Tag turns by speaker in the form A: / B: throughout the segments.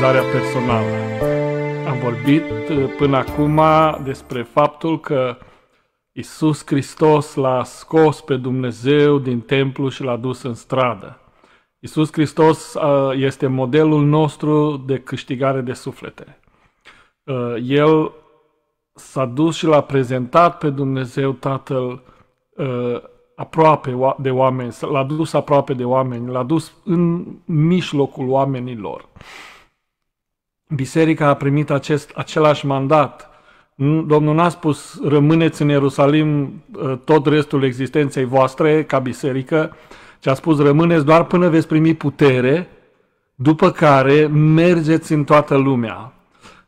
A: realizarea personală. Am vorbit uh, până acum despre faptul că Isus Hristos l-a scos pe Dumnezeu din templu și l-a dus în stradă. Isus Hristos uh, este modelul nostru de câștigare de suflete. Uh, El s-a dus și l-a prezentat pe Dumnezeu Tatăl aproape de oameni, l-a dus aproape de oameni, l-a dus în mijlocul oamenilor biserica a primit acest, același mandat. Domnul n-a spus rămâneți în Ierusalim ă, tot restul existenței voastre ca biserică, ci a spus rămâneți doar până veți primi putere, după care mergeți în toată lumea.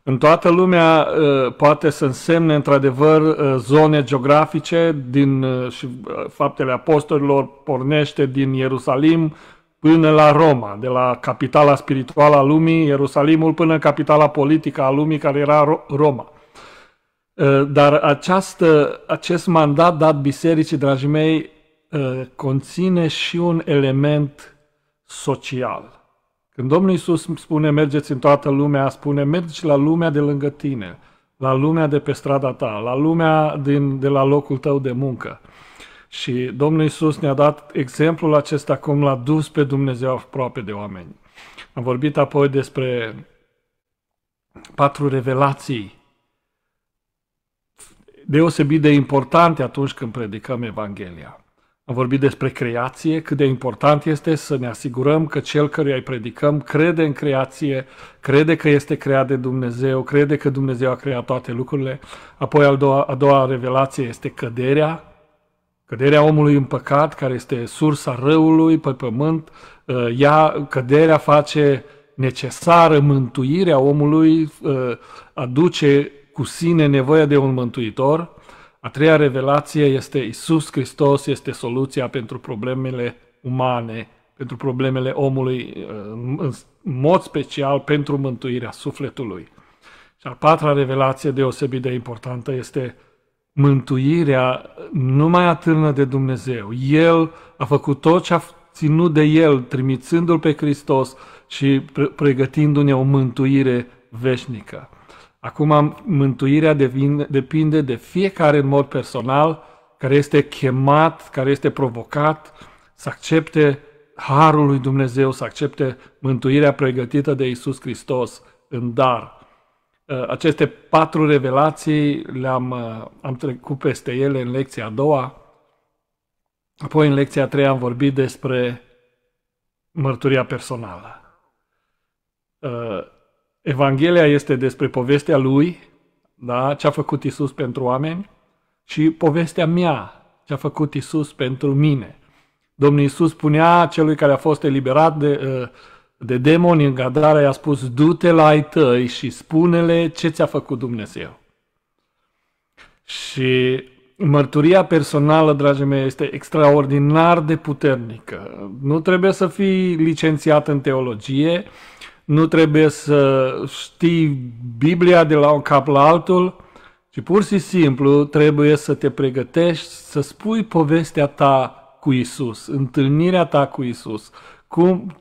A: În toată lumea ă, poate să însemne într-adevăr ă, zone geografice din și faptele apostolilor pornește din Ierusalim, până la Roma, de la capitala spirituală a lumii, Ierusalimul, până capitala politică a lumii, care era Roma. Ă, dar această, acest mandat dat bisericii, dragii mei, ă, conține și un element social. Când Domnul Iisus spune mergeți în toată lumea, spune mergi la lumea de lângă tine, la lumea de pe strada ta, la lumea din, de la locul tău de muncă. Și Domnul Isus ne-a dat exemplul acesta cum l-a dus pe Dumnezeu aproape de oameni. Am vorbit apoi despre patru revelații deosebit de importante atunci când predicăm Evanghelia. Am vorbit despre creație, cât de important este să ne asigurăm că cel căruia îi predicăm crede în creație, crede că este creat de Dumnezeu, crede că Dumnezeu a creat toate lucrurile. Apoi a doua, a doua revelație este căderea, Căderea omului în păcat, care este sursa răului pe pământ, uh, ea, căderea face necesară mântuirea omului, uh, aduce cu sine nevoia de un mântuitor. A treia revelație este Isus Hristos este soluția pentru problemele umane, pentru problemele omului, uh, în mod special pentru mântuirea sufletului. Și a patra revelație deosebit de importantă este mântuirea nu mai atârnă de Dumnezeu. El a făcut tot ce a ținut de El, trimițându-L pe Hristos și pregătindu-ne o mântuire veșnică. Acum mântuirea depinde de fiecare în mod personal care este chemat, care este provocat să accepte harul lui Dumnezeu, să accepte mântuirea pregătită de Isus Hristos în dar. Uh, aceste patru revelații le-am uh, am trecut peste ele în lecția a doua. Apoi în lecția a treia am vorbit despre mărturia personală. Uh, Evanghelia este despre povestea lui, da, ce a făcut Isus pentru oameni și povestea mea, ce a făcut Isus pentru mine. Domnul Isus spunea celui care a fost eliberat de uh, de demoni în Gadara i-a spus, du-te la ai tăi și spune-le ce ți-a făcut Dumnezeu. Și mărturia personală, dragii mei, este extraordinar de puternică. Nu trebuie să fii licențiat în teologie, nu trebuie să știi Biblia de la un cap la altul, ci pur și simplu trebuie să te pregătești să spui povestea ta cu Isus, întâlnirea ta cu Isus, cum,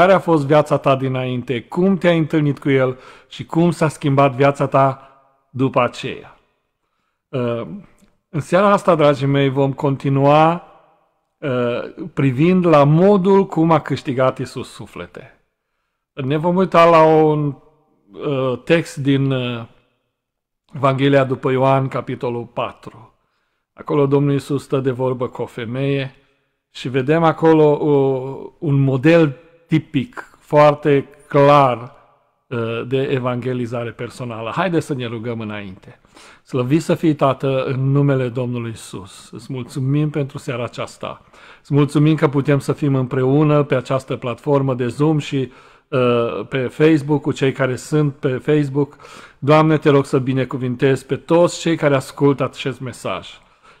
A: care a fost viața ta dinainte, cum te-ai întâlnit cu el și cum s-a schimbat viața ta după aceea. Uh, în seara asta, dragii mei, vom continua uh, privind la modul cum a câștigat Isus suflete. Ne vom uita la un uh, text din Evanghelia după Ioan, capitolul 4. Acolo Domnul Isus stă de vorbă cu o femeie și vedem acolo un model tipic, foarte clar uh, de evangelizare personală. Haideți să ne rugăm înainte. Slăvi să fii, Tată, în numele Domnului Isus. Îți mulțumim pentru seara aceasta. Îți mulțumim că putem să fim împreună pe această platformă de Zoom și uh, pe Facebook, cu cei care sunt pe Facebook. Doamne, te rog să binecuvintezi pe toți cei care ascultă acest mesaj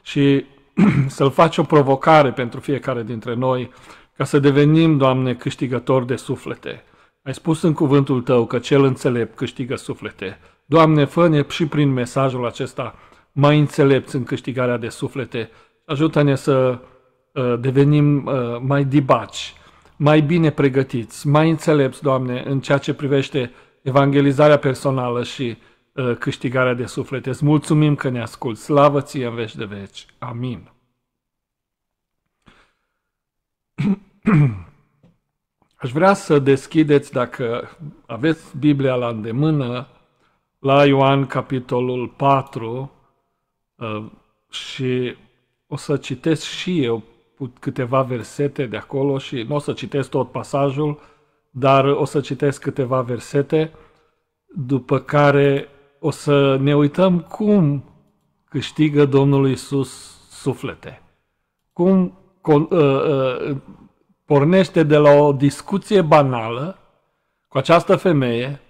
A: și să-l faci o provocare pentru fiecare dintre noi ca să devenim, Doamne, câștigători de suflete. Ai spus în cuvântul Tău că cel înțelept câștigă suflete. Doamne, fă ne și prin mesajul acesta mai înțelepți în câștigarea de suflete. Ajută-ne să uh, devenim uh, mai dibaci, mai bine pregătiți, mai înțelepți, Doamne, în ceea ce privește evangelizarea personală și uh, câștigarea de suflete. Îți mulțumim că ne asculți. Slavă ție în veci de veci. Amin. Aș vrea să deschideți, dacă aveți Biblia la îndemână, la Ioan, capitolul 4, uh, și o să citesc și eu câteva versete de acolo și nu o să citesc tot pasajul, dar o să citesc câteva versete, după care o să ne uităm cum câștigă Domnul Isus suflete. Cum Uh, uh, pornește de la o discuție banală cu această femeie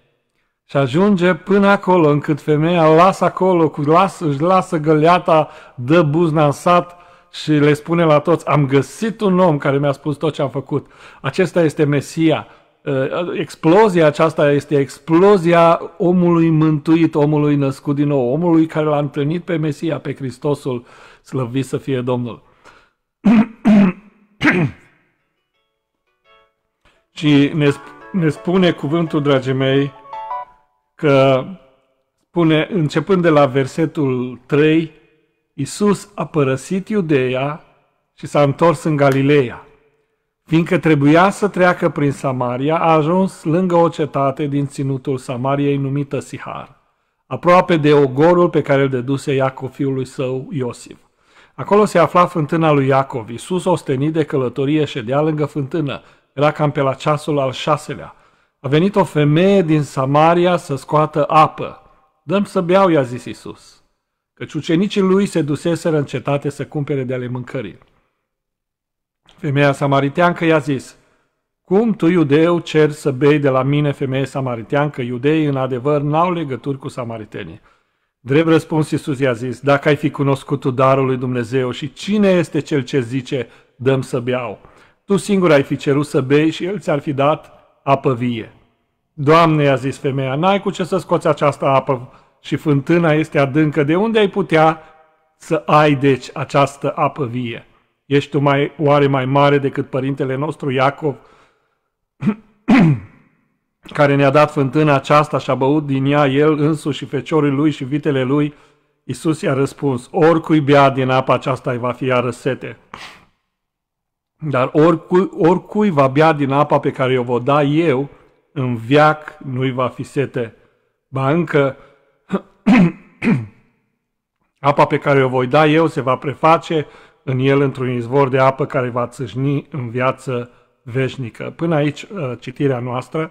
A: și ajunge până acolo încât femeia lasă acolo, cu las, își lasă găleata, dă buzna în sat și le spune la toți, am găsit un om care mi-a spus tot ce am făcut. Acesta este Mesia. Uh, explozia aceasta este explozia omului mântuit, omului născut din nou, omului care l-a întâlnit pe Mesia, pe Hristosul, slăvit să fie Domnul. și ne, ne spune cuvântul, dragii mei, că spune, începând de la versetul 3, Iisus a părăsit Iudeea și s-a întors în Galileea. Fiindcă trebuia să treacă prin Samaria, a ajuns lângă o cetate din ținutul Samariei numită Sihar, aproape de ogorul pe care îl deduse Iacov fiului său Iosif. Acolo se afla fântâna lui Iacov. Iisus, ostenit de călătorie, ședea lângă fântână. Era cam pe la ceasul al șaselea. A venit o femeie din Samaria să scoată apă. Dăm să beau, i-a zis Iisus. Căci ucenicii lui se duseseră în cetate să cumpere de ale mâncării. Femeia samariteancă i-a zis, Cum tu, iudeu, cer să bei de la mine, femeie samariteancă? Iudeii, în adevăr, n-au legături cu samaritenii. Drept răspuns, Iisus i-a zis, dacă ai fi cunoscut tu darul lui Dumnezeu și cine este cel ce zice, dăm să beau. Tu singur ai fi cerut să bei și el ți-ar fi dat apă vie. Doamne, i-a zis femeia, n-ai cu ce să scoți această apă și fântâna este adâncă, de unde ai putea să ai deci această apă vie? Ești tu mai, oare mai mare decât părintele nostru Iacov? care ne-a dat fântâna aceasta și a băut din ea el însuși și feciorii lui și vitele lui, Isus i-a răspuns, oricui bea din apa aceasta îi va fi iară sete. Dar oricui, oricui va bea din apa pe care o vă da eu, în viac nu-i va fi sete. Ba încă apa pe care o voi da eu se va preface în el într-un izvor de apă care va țâșni în viață veșnică. Până aici uh, citirea noastră.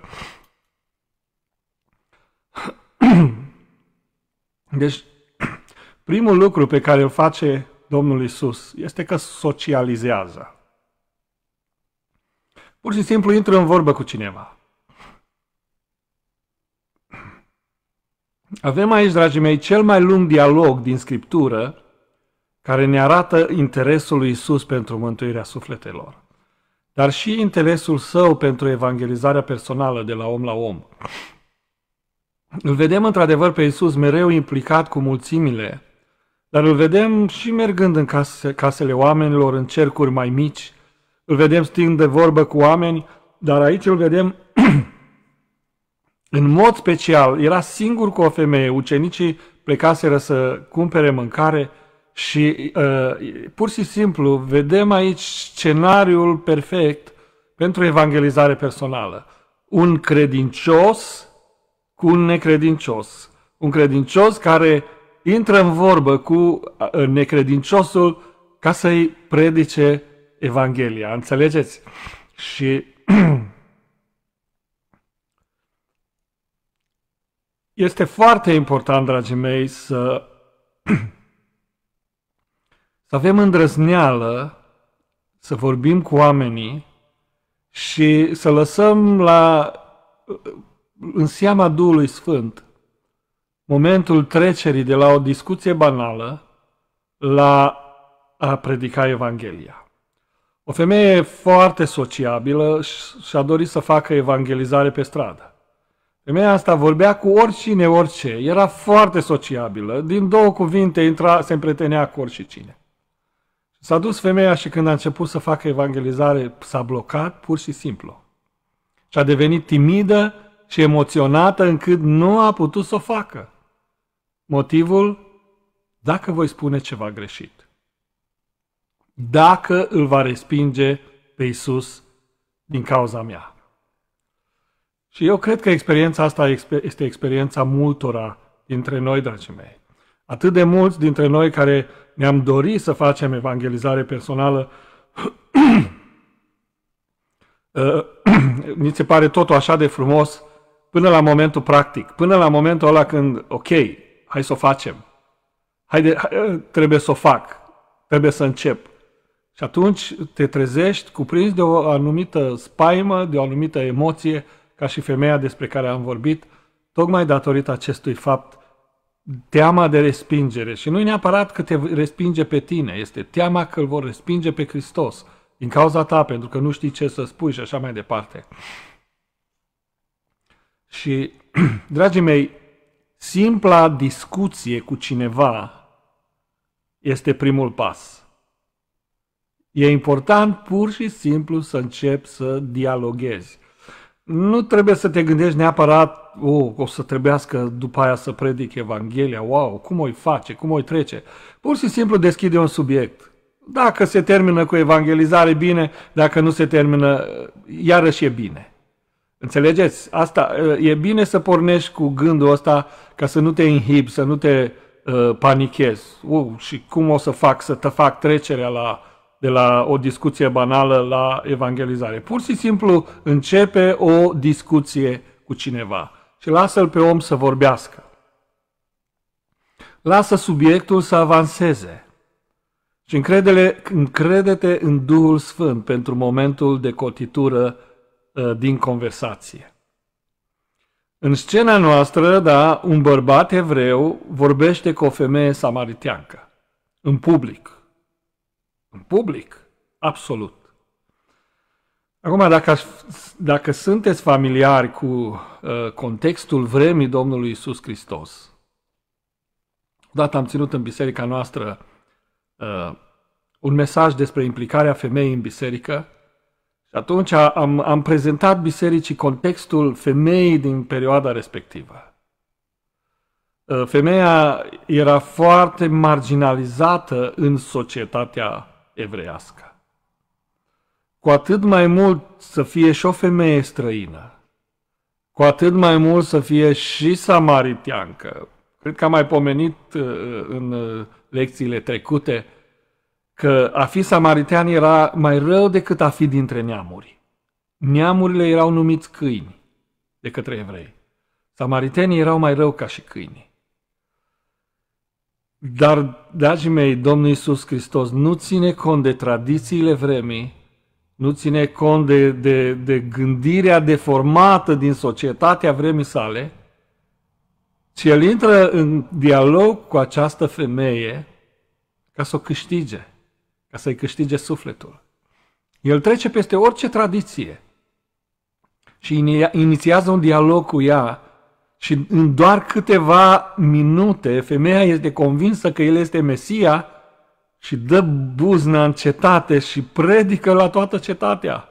A: Deci, primul lucru pe care îl face Domnul Isus este că socializează. Pur și simplu intră în vorbă cu cineva. Avem aici, dragii mei, cel mai lung dialog din Scriptură care ne arată interesul lui Isus pentru mântuirea sufletelor, dar și interesul său pentru evangelizarea personală de la om la om. Îl vedem într-adevăr pe Iisus mereu implicat cu mulțimile, dar îl vedem și mergând în case, casele oamenilor, în cercuri mai mici, îl vedem stând de vorbă cu oameni, dar aici îl vedem în mod special. Era singur cu o femeie, ucenicii plecaseră să cumpere mâncare și uh, pur și simplu vedem aici scenariul perfect pentru evangelizare personală. Un credincios cu un necredincios. Un credincios care intră în vorbă cu necredinciosul ca să-i predice Evanghelia. Înțelegeți? Și este foarte important, dragii mei, să, să avem îndrăzneală, să vorbim cu oamenii și să lăsăm la în seama Duhului Sfânt, momentul trecerii de la o discuție banală la a predica Evanghelia. O femeie foarte sociabilă și-a dorit să facă evangelizare pe stradă. Femeia asta vorbea cu oricine, orice. Era foarte sociabilă. Din două cuvinte intra, se împretenea cu oricine. S-a dus femeia și când a început să facă evangelizare, s-a blocat pur și simplu. Și a devenit timidă și emoționată încât nu a putut să o facă. Motivul? Dacă voi spune ceva greșit. Dacă îl va respinge pe Isus din cauza mea. Și eu cred că experiența asta este experiența multora dintre noi, dragii mei. Atât de mulți dintre noi care ne-am dorit să facem evangelizare personală, uh, mi se pare totul așa de frumos până la momentul practic, până la momentul ăla când, ok, hai să o facem, Haide, ă, trebuie să o fac, trebuie să încep. Și atunci te trezești cuprins de o anumită spaimă, de o anumită emoție, ca și femeia despre care am vorbit, tocmai datorită acestui fapt, teama de respingere. Și nu e neapărat că te respinge pe tine, este teama că îl vor respinge pe Hristos, din cauza ta, pentru că nu știi ce să spui și așa mai departe. Și, dragii mei, simpla discuție cu cineva este primul pas. E important pur și simplu să începi să dialoghezi. Nu trebuie să te gândești neapărat, oh, o să trebuiască după aia să predic Evanghelia, wow, cum o face, cum o trece. Pur și simplu deschide un subiect. Dacă se termină cu evangelizare, bine, dacă nu se termină, iarăși e bine. Înțelegeți? Asta e bine să pornești cu gândul ăsta ca să nu te inhibi, să nu te uh, panichezi. Uh, și cum o să fac să te fac trecerea la, de la o discuție banală la evangelizare? Pur și simplu începe o discuție cu cineva și lasă-l pe om să vorbească. Lasă subiectul să avanseze. Și încredele, încredete în Duhul Sfânt pentru momentul de cotitură Uh, din conversație. În scena noastră, da, un bărbat evreu vorbește cu o femeie samariteancă, în public. În public, absolut. Acum, dacă, dacă sunteți familiari cu uh, contextul vremii Domnului Isus Hristos, odată am ținut în biserica noastră uh, un mesaj despre implicarea femeii în biserică și atunci am, am prezentat bisericii contextul femeii din perioada respectivă. Uh, femeia era foarte marginalizată în societatea evreiască. Cu atât mai mult să fie și o femeie străină, cu atât mai mult să fie și samaritiancă. Cred că am mai pomenit uh, în uh, lecțiile trecute uh, că a fi samaritean era mai rău decât a fi dintre neamuri. Neamurile erau numiți câini de către evrei. Samaritenii erau mai rău ca și câini. Dar, dragii mei, Domnul Iisus Hristos nu ține cont de tradițiile vremii, nu ține cont de, de, de gândirea deformată din societatea vremii sale, ci el intră în dialog cu această femeie ca să o câștige ca să-i câștige sufletul. El trece peste orice tradiție și inițiază un dialog cu ea și în doar câteva minute femeia este convinsă că el este Mesia și dă buzna în cetate și predică la toată cetatea.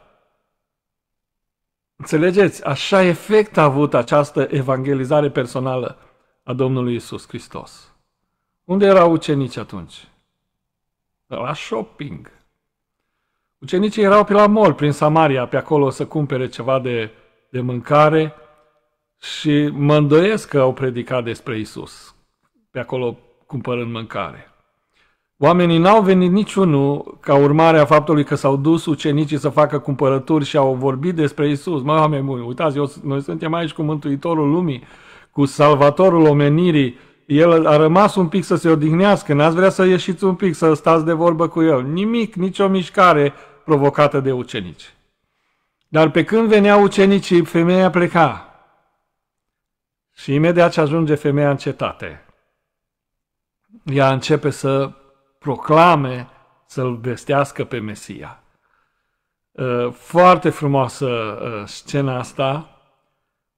A: Înțelegeți? Așa efect a avut această evangelizare personală a Domnului Isus Hristos. Unde erau ucenici atunci? la shopping. Ucenicii erau pe la mall, prin Samaria, pe acolo să cumpere ceva de, de mâncare și mă îndoiesc că au predicat despre Isus, pe acolo cumpărând mâncare. Oamenii n-au venit niciunul ca urmare a faptului că s-au dus ucenicii să facă cumpărături și au vorbit despre Isus. Mă, oameni buni, uitați, eu, noi suntem aici cu Mântuitorul Lumii, cu Salvatorul Omenirii, el a rămas un pic să se odihnească, n-ați vrea să ieșiți un pic, să stați de vorbă cu el. Nimic, nicio mișcare provocată de ucenici. Dar pe când veneau ucenicii, femeia pleca. Și imediat ce ajunge femeia în cetate, ea începe să proclame, să-l vestească pe Mesia. Uh, foarte frumoasă uh, scena asta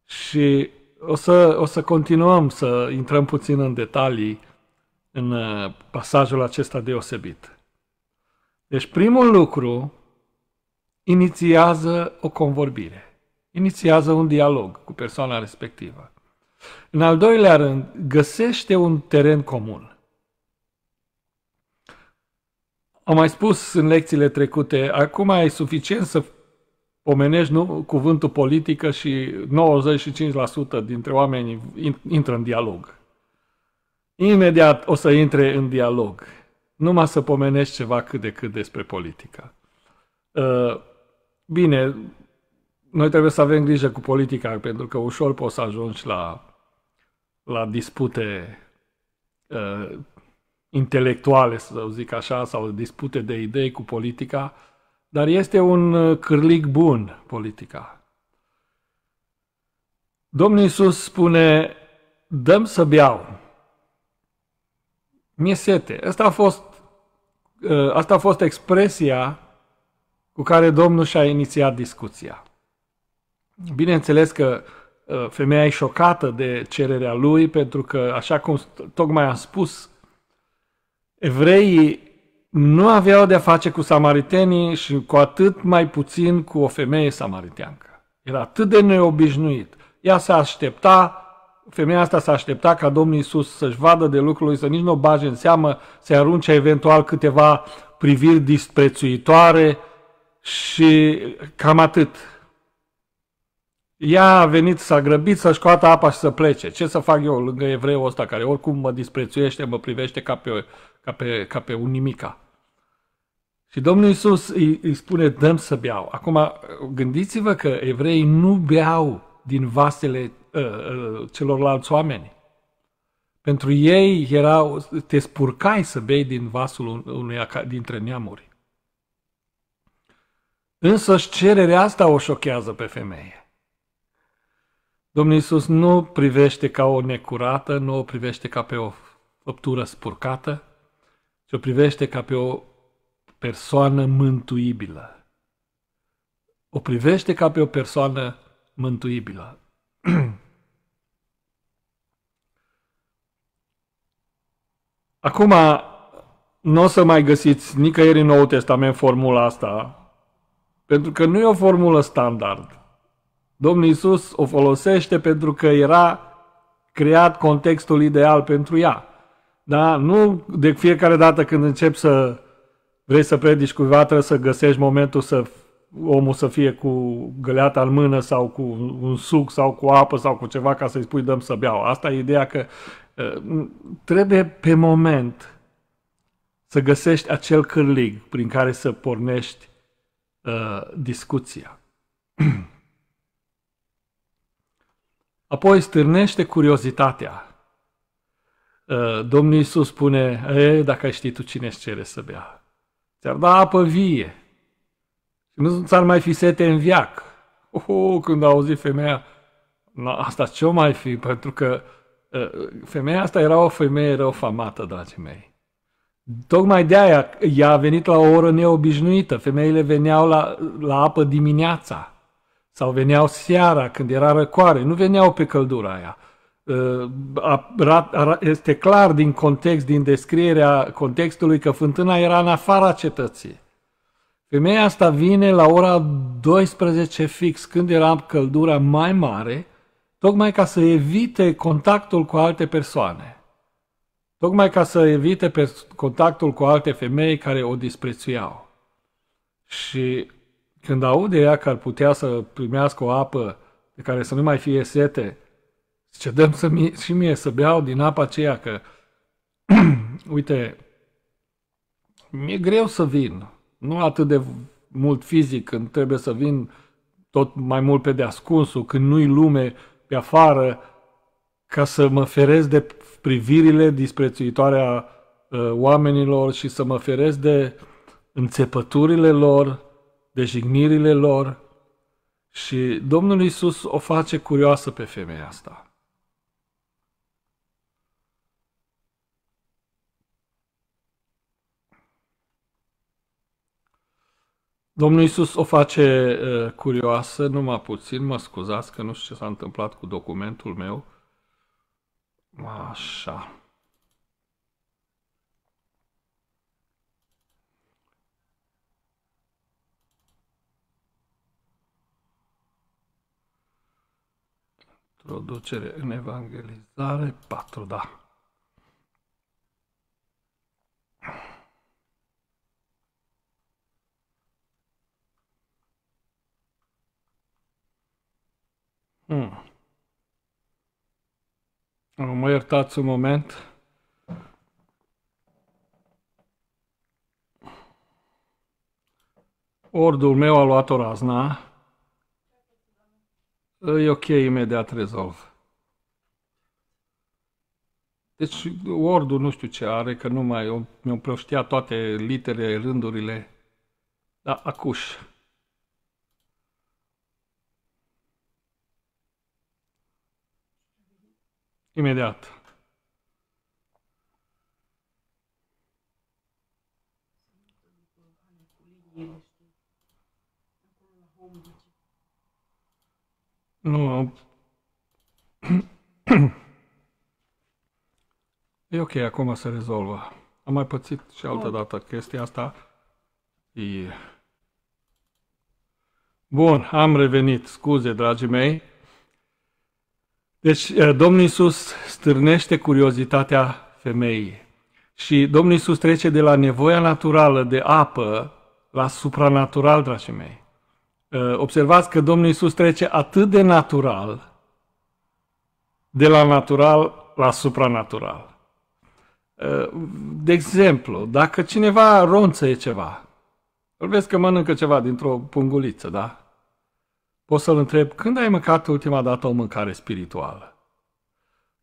A: și o să, o să continuăm să intrăm puțin în detalii în uh, pasajul acesta deosebit. Deci primul lucru inițiază o convorbire, inițiază un dialog cu persoana respectivă. În al doilea rând, găsește un teren comun. Am mai spus în lecțiile trecute, acum e suficient să Omenești nu, cuvântul politică și 95% dintre oameni intră în dialog. Imediat o să intre în dialog. Numai să pomenești ceva cât de cât despre politica. Uh, bine, noi trebuie să avem grijă cu politica, pentru că ușor poți să ajungi la, la dispute uh, intelectuale, să zic așa, sau dispute de idei cu politica, dar este un uh, cârlig bun politica. Domnul Iisus spune, dăm să beau. Mi-e sete. Asta a fost, uh, asta a fost expresia cu care Domnul și-a inițiat discuția. Bineînțeles că uh, femeia e șocată de cererea lui, pentru că, așa cum tocmai am spus, evreii nu aveau de-a face cu samaritenii și cu atât mai puțin cu o femeie samariteancă. Era atât de neobișnuit. Ea se aștepta, femeia asta se aștepta ca Domnul Isus să-și vadă de lucrul lui, să nici nu o bage în seamă, să arunce eventual câteva priviri disprețuitoare și cam atât. Ea a venit, s-a grăbit să-și coată apa și să plece. Ce să fac eu lângă evreul ăsta care oricum mă disprețuiește, mă privește ca pe, ca pe, ca pe un nimica? Și Domnul Iisus îi, îi spune, dăm să beau. Acum, gândiți-vă că evreii nu beau din vasele uh, uh, celorlalți oameni. Pentru ei era, te spurcai să bei din vasul unui dintre neamuri. Însă și cererea asta o șochează pe femeie. Domnul Iisus nu privește ca o necurată, nu o privește ca pe o făptură spurcată, ci o privește ca pe o persoană mântuibilă. O privește ca pe o persoană mântuibilă. Acum, nu o să mai găsiți nicăieri în Noul Testament formula asta, pentru că nu e o formulă standard. Domnul Isus o folosește pentru că era creat contextul ideal pentru ea. Da? Nu de fiecare dată când încep să vrei să predici cuiva, trebuie să găsești momentul să omul să fie cu găleata în mână sau cu un suc sau cu apă sau cu ceva ca să-i spui dăm să beau. Asta e ideea că ă, trebuie pe moment să găsești acel cârlig prin care să pornești uh, discuția. Apoi stârnește curiozitatea. Uh, Domnul Iisus spune, e, dacă ai ști tu cine ți cere să bea ți-ar da apă vie și nu ți-ar mai fi sete în viac. Oh, oh când a auzit femeia, na, asta ce-o mai fi, pentru că uh, femeia asta era o femeie răufamată, dragii mei. Tocmai de aia ea a venit la o oră neobișnuită. Femeile veneau la, la apă dimineața sau veneau seara când era răcoare, nu veneau pe căldura aia. Uh, este clar din context, din descrierea contextului că fântâna era în afara cetății. Femeia asta vine la ora 12 fix, când era căldura mai mare, tocmai ca să evite contactul cu alte persoane. Tocmai ca să evite contactul cu alte femei care o disprețuiau. Și când aude ea că ar putea să primească o apă de care să nu mai fie sete, Zice, dăm să mi- și mie să beau din apa aceea că, uite, mi-e greu să vin. Nu atât de mult fizic când trebuie să vin tot mai mult pe deascunsul, când nu-i lume pe afară, ca să mă ferez de privirile disprețuitoare a uh, oamenilor și să mă ferez de înțepăturile lor, de jignirile lor. Și Domnul Isus o face curioasă pe femeia asta. Domnul Isus o face uh, curioasă, numai puțin, mă scuzați că nu știu ce s-a întâmplat cu documentul meu. Așa. Introducere în evangelizare 4, da. Hmm. Mă iertați un moment. Ordul meu a luat o razna. E ok, imediat rezolv. Deci ordul nu știu ce are, că nu mai mi-o toate literele, rândurile. Da, acuși. imediat. Nu. E ok, acum se rezolvă. Am mai pățit și altă dată chestia asta. E... Bun, am revenit. Scuze, dragii mei. Deci, eh, Domnul Iisus stârnește curiozitatea femeii și Domnul Iisus trece de la nevoia naturală de apă la supranatural, dragii mei. Eh, observați că Domnul Iisus trece atât de natural, de la natural la supranatural. Eh, de exemplu, dacă cineva e ceva, îl vezi că mănâncă ceva dintr-o punguliță, da? Pot să-l întreb, când ai mâncat ultima dată o mâncare spirituală?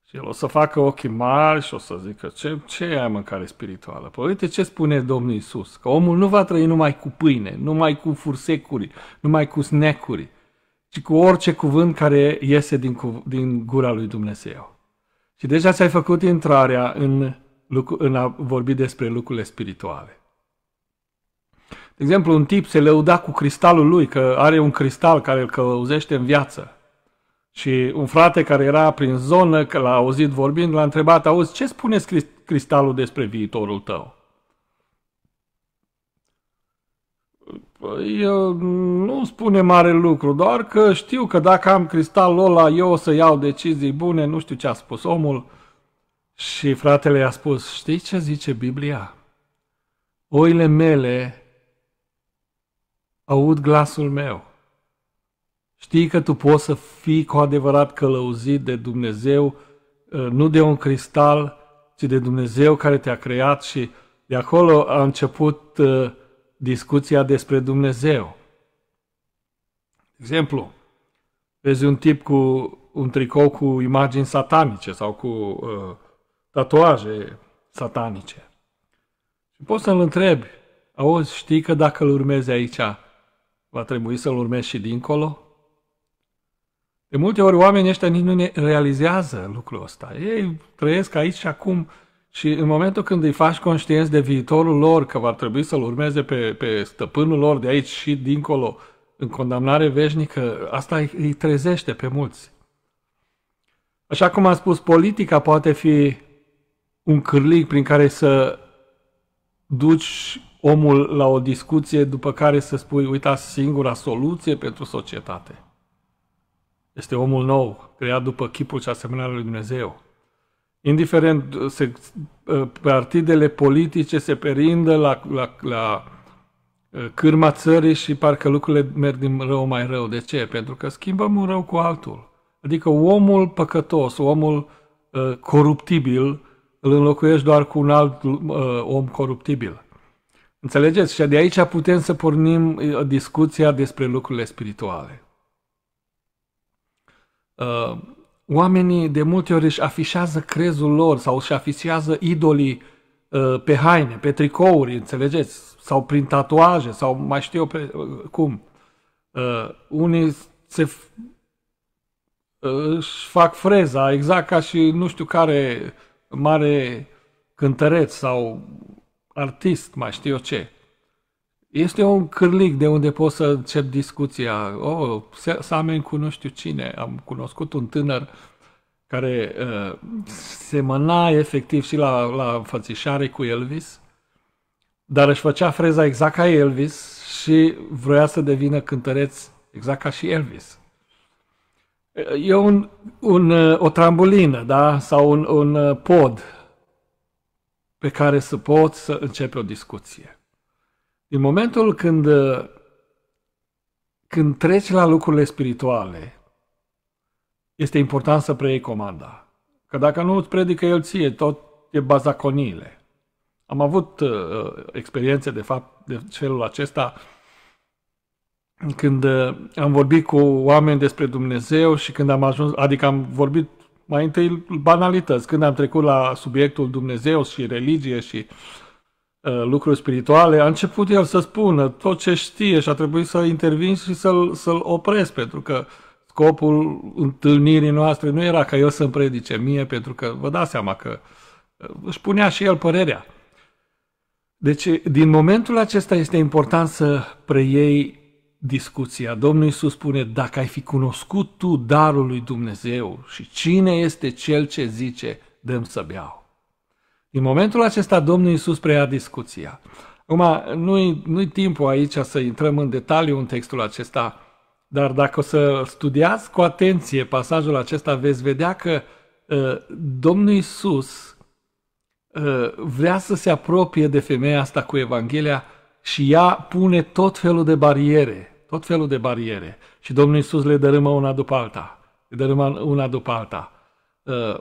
A: Și el o să facă ochii mari și o să zică, ce, ce ai mâncare spirituală? Păi uite ce spune Domnul Isus, că omul nu va trăi numai cu pâine, numai cu fursecuri, numai cu snecuri, ci cu orice cuvânt care iese din, din gura lui Dumnezeu. Și deja ți-ai făcut intrarea în, în a vorbi despre lucrurile spirituale. De exemplu, un tip se lăuda cu cristalul lui, că are un cristal care îl călăuzește în viață. Și un frate care era prin zonă, că l-a auzit vorbind, l-a întrebat, auzi, ce spune cristalul despre viitorul tău? Păi, eu nu spune mare lucru, doar că știu că dacă am cristalul ăla, eu o să iau decizii bune, nu știu ce a spus omul. Și fratele i-a spus, știi ce zice Biblia? Oile mele aud glasul meu. Știi că tu poți să fii cu adevărat călăuzit de Dumnezeu, eh, nu de un cristal, ci de Dumnezeu care te-a creat și de acolo a început eh, discuția despre Dumnezeu. De exemplu, vezi un tip cu un tricou cu imagini satanice sau cu uh, tatuaje satanice. Și poți să-l întrebi, auzi, știi că dacă îl urmezi aici, va trebui să-L urmezi și dincolo? De multe ori oamenii ăștia nici nu ne realizează lucrul ăsta. Ei trăiesc aici și acum și în momentul când îi faci conștienți de viitorul lor, că va trebui să-L urmeze pe, pe stăpânul lor de aici și dincolo, în condamnare veșnică, asta îi, trezește pe mulți. Așa cum am spus, politica poate fi un cârlig prin care să duci omul la o discuție după care să spui, uitați, singura soluție pentru societate este omul nou, creat după chipul și asemănarea lui Dumnezeu. Indiferent, se, ă, partidele politice se perindă la, la, la ă, cârma țării și parcă lucrurile merg din rău mai rău. De ce? Pentru că schimbăm un rău cu altul. Adică omul păcătos, omul uh, coruptibil, îl înlocuiești doar cu un alt uh, om coruptibil. Înțelegeți? Și de aici putem să pornim uh, discuția despre lucrurile spirituale. Uh, oamenii de multe ori își afișează crezul lor sau își afișează idolii uh, pe haine, pe tricouri, înțelegeți? Sau prin tatuaje sau mai știu eu pe, cum. Unii se își fac freza exact ca și nu știu care mare cântăreț sau artist, mai știu eu ce. Este un cârlic de unde poți să încep discuția. Oh, seameni cu nu știu cine. Am cunoscut un tânăr care uh, semăna efectiv și la, la înfățișare cu Elvis, dar își făcea freza exact ca Elvis și vroia să devină cântăreț exact ca și Elvis. E un, un, uh, o trambulină, da? Sau un, un uh, pod pe care să poți să începi o discuție. În momentul când, când treci la lucrurile spirituale, este important să preiei comanda. Că dacă nu îți predică el ție, tot e bazaconiile. Am avut uh, experiențe, de fapt, de felul acesta, când uh, am vorbit cu oameni despre Dumnezeu și când am ajuns, adică am vorbit mai întâi banalități. Când am trecut la subiectul Dumnezeu și religie și uh, lucruri spirituale, a început el să spună tot ce știe și a trebuit să intervin și să-l, să opresc, pentru că scopul întâlnirii noastre nu era ca eu să-mi predice mie, pentru că vă dați seama că uh, își punea și el părerea. Deci, din momentul acesta este important să preiei discuția. Domnul Iisus spune, dacă ai fi cunoscut tu darul lui Dumnezeu și cine este cel ce zice, dăm să beau. În momentul acesta, Domnul Iisus preia discuția. Acum, nu-i, nu timpul aici să intrăm în detaliu în textul acesta, dar dacă o să studiați cu atenție pasajul acesta, veți vedea că uh, Domnul Iisus uh, vrea să se apropie de femeia asta cu Evanghelia, și ea pune tot felul de bariere, tot felul de bariere. Și Domnul Iisus le dărâmă una după alta. Le dărâmă una după alta. Uh,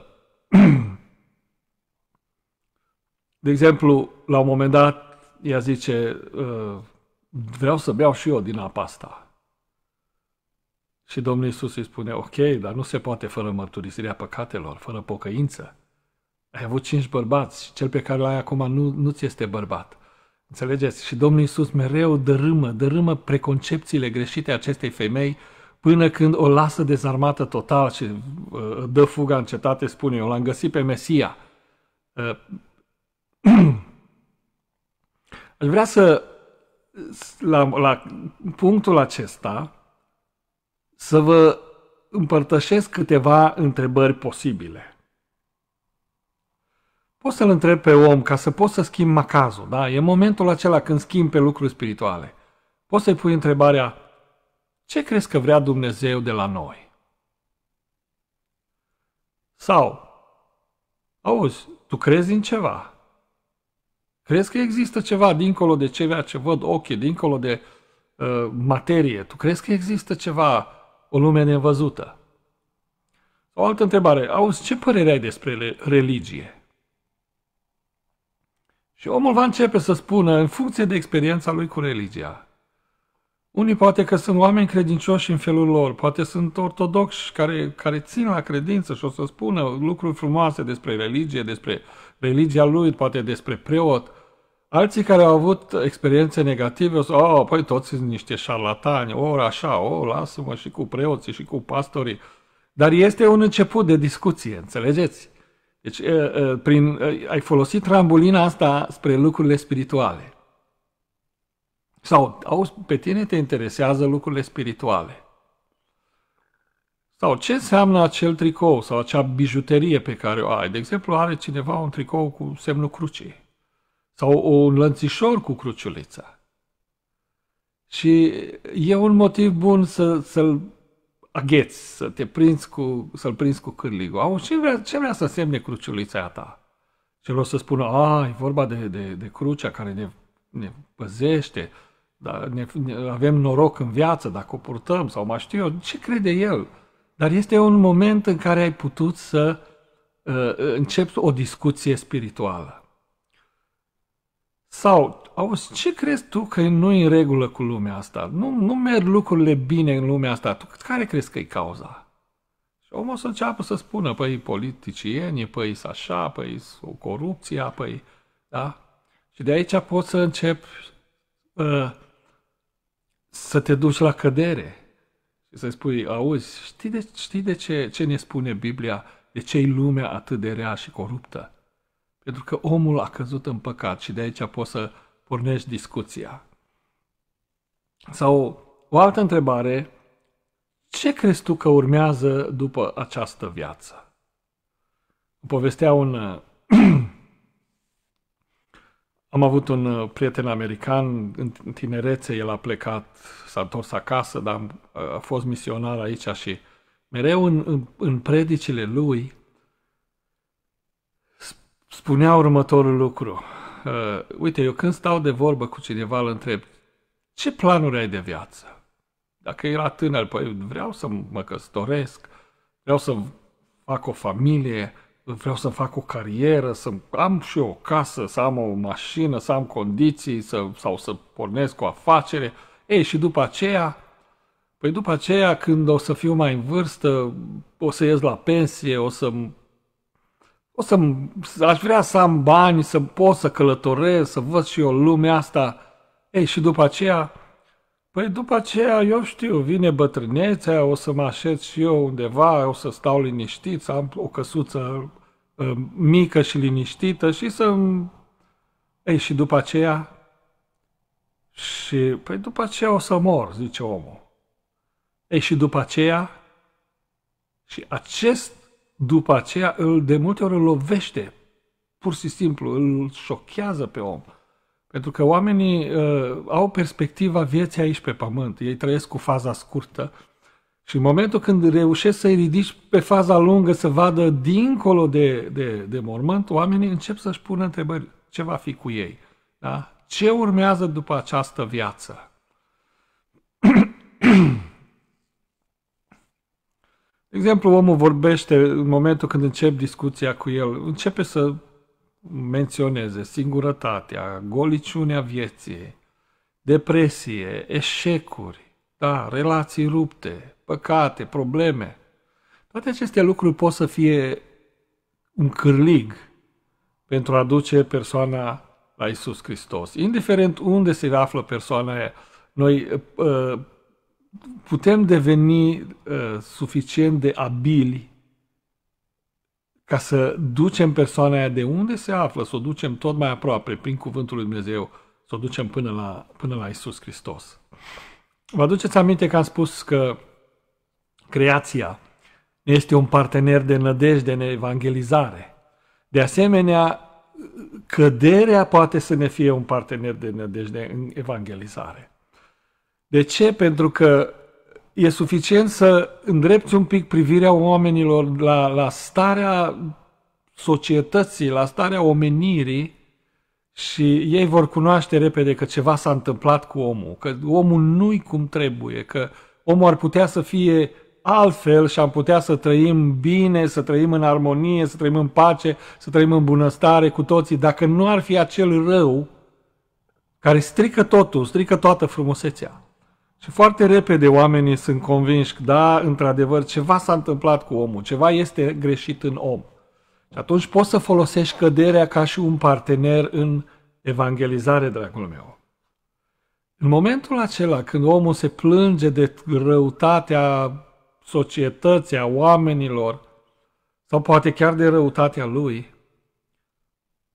A: de exemplu, la un moment dat, ea zice, uh, vreau să beau și eu din apa asta. Și Domnul Iisus îi spune, ok, dar nu se poate fără mărturisirea păcatelor, fără pocăință. Ai avut cinci bărbați și cel pe care l-ai acum nu, nu ți este bărbat. Înțelegeți? Și Domnul Iisus mereu dărâmă, dărâmă preconcepțiile greșite acestei femei până când o lasă dezarmată total și uh, dă fuga în cetate, spune, eu l-am găsit pe Mesia. Uh, Aș vrea să, la, la punctul acesta, să vă împărtășesc câteva întrebări posibile. Poți să-l întreb pe om ca să poți să schimbi macazul, da? E momentul acela când schimbi pe lucruri spirituale. Poți să-i pui întrebarea, ce crezi că vrea Dumnezeu de la noi? Sau, auzi, tu crezi în ceva? Crezi că există ceva dincolo de ceea ce văd ochii, dincolo de uh, materie? Tu crezi că există ceva, o lume nevăzută? O altă întrebare, auzi, ce părere ai despre religie? Și omul va începe să spună, în funcție de experiența lui cu religia. Unii poate că sunt oameni credincioși în felul lor, poate sunt ortodoxi care, care țin la credință și o să spună lucruri frumoase despre religie, despre religia lui, poate despre preot. Alții care au avut experiențe negative o să, oh, păi toți sunt niște șarlatani, ori așa, o, oh, lasă-mă și cu preoții și cu pastorii. Dar este un început de discuție, înțelegeți? Deci, prin, ai folosit trambulina asta spre lucrurile spirituale. Sau, auzi, pe tine te interesează lucrurile spirituale. Sau ce înseamnă acel tricou sau acea bijuterie pe care o ai? De exemplu, are cineva un tricou cu semnul crucii sau un lănțișor cu cruciulița. Și e un motiv bun să, să-l agheți, să te prinzi cu, să-l prinzi cu cârligul. Au, ce vrea, ce vrea să semne cruciulița ta? Și o să spună, a, e vorba de, de, de crucea care ne, ne păzește, dar ne, ne, avem noroc în viață dacă o purtăm sau mai știu eu, ce crede el? Dar este un moment în care ai putut să uh, începi o discuție spirituală. Sau, auzi, ce crezi tu că nu în regulă cu lumea asta? Nu, nu merg lucrurile bine în lumea asta. Tu care crezi că e cauza? Și omul o să înceapă să spună, păi politicienii, păi așa, păi o corupția, păi, da? Și de aici poți să începi uh, să te duci la cădere și să i spui, auzi, știi de, știi de ce, ce ne spune Biblia? De ce e lumea atât de rea și coruptă? Pentru că omul a căzut în păcat și de aici poți să pornești discuția. Sau o altă întrebare, ce crezi tu că urmează după această viață? Povestea un... Am avut un uh, prieten american în tinerețe, el a plecat, s-a întors acasă, dar uh, a fost misionar aici și mereu în, în, în predicile lui spunea următorul lucru. Uh, uite, eu când stau de vorbă cu cineva, îl întreb, ce planuri ai de viață? Dacă era tânăr, păi vreau să mă căsătoresc, vreau să fac o familie, vreau să fac o carieră, să am și eu o casă, să am o mașină, să am condiții să, sau să pornesc o afacere. Ei, și după aceea, păi după aceea, când o să fiu mai în vârstă, o să ies la pensie, o să o să, aș vrea să am bani, să pot să călătoresc, să văd și eu lumea asta. Ei, și după aceea, păi după aceea, eu știu, vine bătrânețea, o să mă așez și eu undeva, o să stau liniștit, să am o căsuță ă, mică și liniștită și să Ei, și după aceea... Și, păi după aceea o să mor, zice omul. Ei, și după aceea... Și acest după aceea îl de multe ori îl lovește, pur și simplu, îl șochează pe om. Pentru că oamenii uh, au perspectiva vieții aici pe pământ, ei trăiesc cu faza scurtă și în momentul când reușesc să-i ridici pe faza lungă, să vadă dincolo de, de, de mormânt, oamenii încep să-și pună întrebări, ce va fi cu ei? Da? Ce urmează după această viață? De exemplu, omul vorbește în momentul când încep discuția cu el, începe să menționeze singurătatea, goliciunea vieții, depresie, eșecuri, da, relații rupte, păcate, probleme. Toate aceste lucruri pot să fie un cârlig pentru a duce persoana la Isus Hristos. Indiferent unde se află persoana aia, noi ă, putem deveni uh, suficient de abili ca să ducem persoana aia de unde se află, să o ducem tot mai aproape, prin Cuvântul lui Dumnezeu, să o ducem până la, până la Isus Hristos. Vă aduceți aminte că am spus că creația este un partener de nădejde de evangelizare. De asemenea, căderea poate să ne fie un partener de nădejde în evangelizare. De ce? Pentru că e suficient să îndrepți un pic privirea oamenilor la, la starea societății, la starea omenirii și ei vor cunoaște repede că ceva s-a întâmplat cu omul, că omul nu-i cum trebuie, că omul ar putea să fie altfel și am putea să trăim bine, să trăim în armonie, să trăim în pace, să trăim în bunăstare cu toții, dacă nu ar fi acel rău care strică totul, strică toată frumusețea. Și foarte repede oamenii sunt convinși că da, într-adevăr, ceva s-a întâmplat cu omul, ceva este greșit în om. Și atunci poți să folosești căderea ca și un partener în evangelizare, dragul meu. În momentul acela când omul se plânge de răutatea societății, a oamenilor, sau poate chiar de răutatea lui,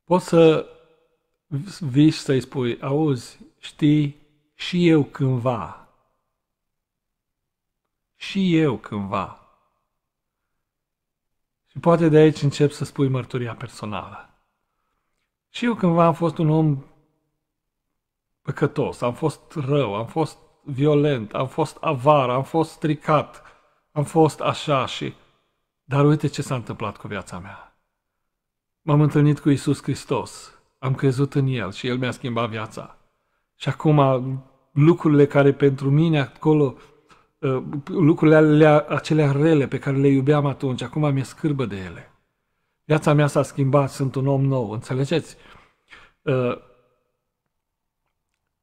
A: poți să vii să-i spui, auzi, știi, și eu cândva și eu cândva. Și poate de aici încep să spui mărturia personală. Și eu cândva am fost un om păcătos, am fost rău, am fost violent, am fost avar, am fost stricat, am fost așa și... Dar uite ce s-a întâmplat cu viața mea. M-am întâlnit cu Isus Hristos, am crezut în El și El mi-a schimbat viața. Și acum lucrurile care pentru mine acolo Uh, lucrurile alea, acelea rele pe care le iubeam atunci, acum mi-e scârbă de ele. Viața mea s-a schimbat, sunt un om nou, înțelegeți? Uh,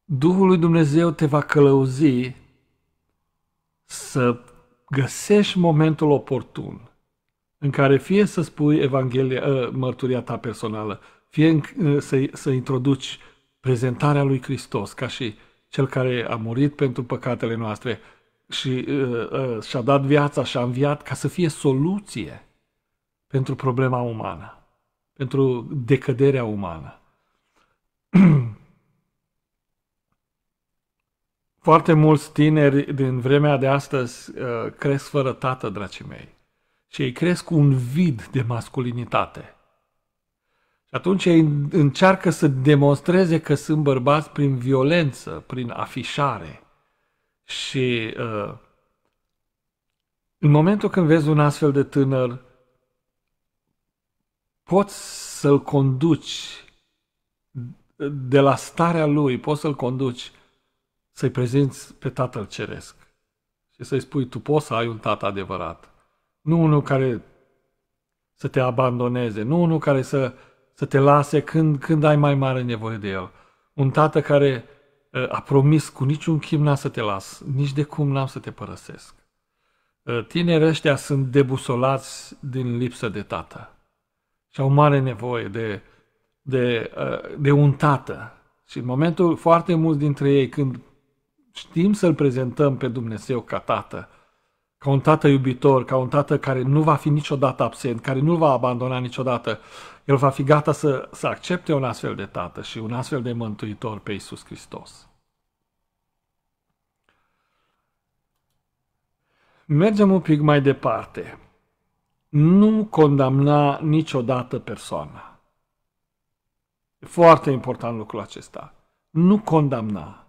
A: Duhul lui Dumnezeu te va călăuzi să găsești momentul oportun în care fie să spui Evanghelia, uh, mărturia ta personală, fie să, să introduci prezentarea lui Hristos ca și cel care a murit pentru păcatele noastre, și uh, uh, și-a dat viața și a înviat ca să fie soluție pentru problema umană, pentru decăderea umană. Foarte mulți tineri din vremea de astăzi uh, cresc fără tată, dragii mei. Și ei cresc cu un vid de masculinitate. Și atunci ei încearcă să demonstreze că sunt bărbați prin violență, prin afișare, și uh, în momentul când vezi un astfel de tânăr, poți să-l conduci de la starea lui, poți să-l conduci să-i prezinți pe Tatăl Ceresc și să-i spui, tu poți să ai un tată adevărat. Nu unul care să te abandoneze, nu unul care să, să te lase când, când ai mai mare nevoie de el. Un tată care Ă, a promis cu niciun chim n-am să te las, nici de cum n-am să te părăsesc. Ă, tinerii ăștia sunt debusolați din lipsă de tată și au mare nevoie de, de, ă, de un tată. Și în momentul foarte mulți dintre ei, când știm să-L prezentăm pe Dumnezeu ca tată, ca un tată iubitor, ca un tată care nu va fi niciodată absent, care nu va abandona niciodată. El va fi gata să, să accepte un astfel de tată și un astfel de mântuitor pe Iisus Hristos. Mergem un pic mai departe. Nu condamna niciodată persoana. E foarte important lucrul acesta. Nu condamna.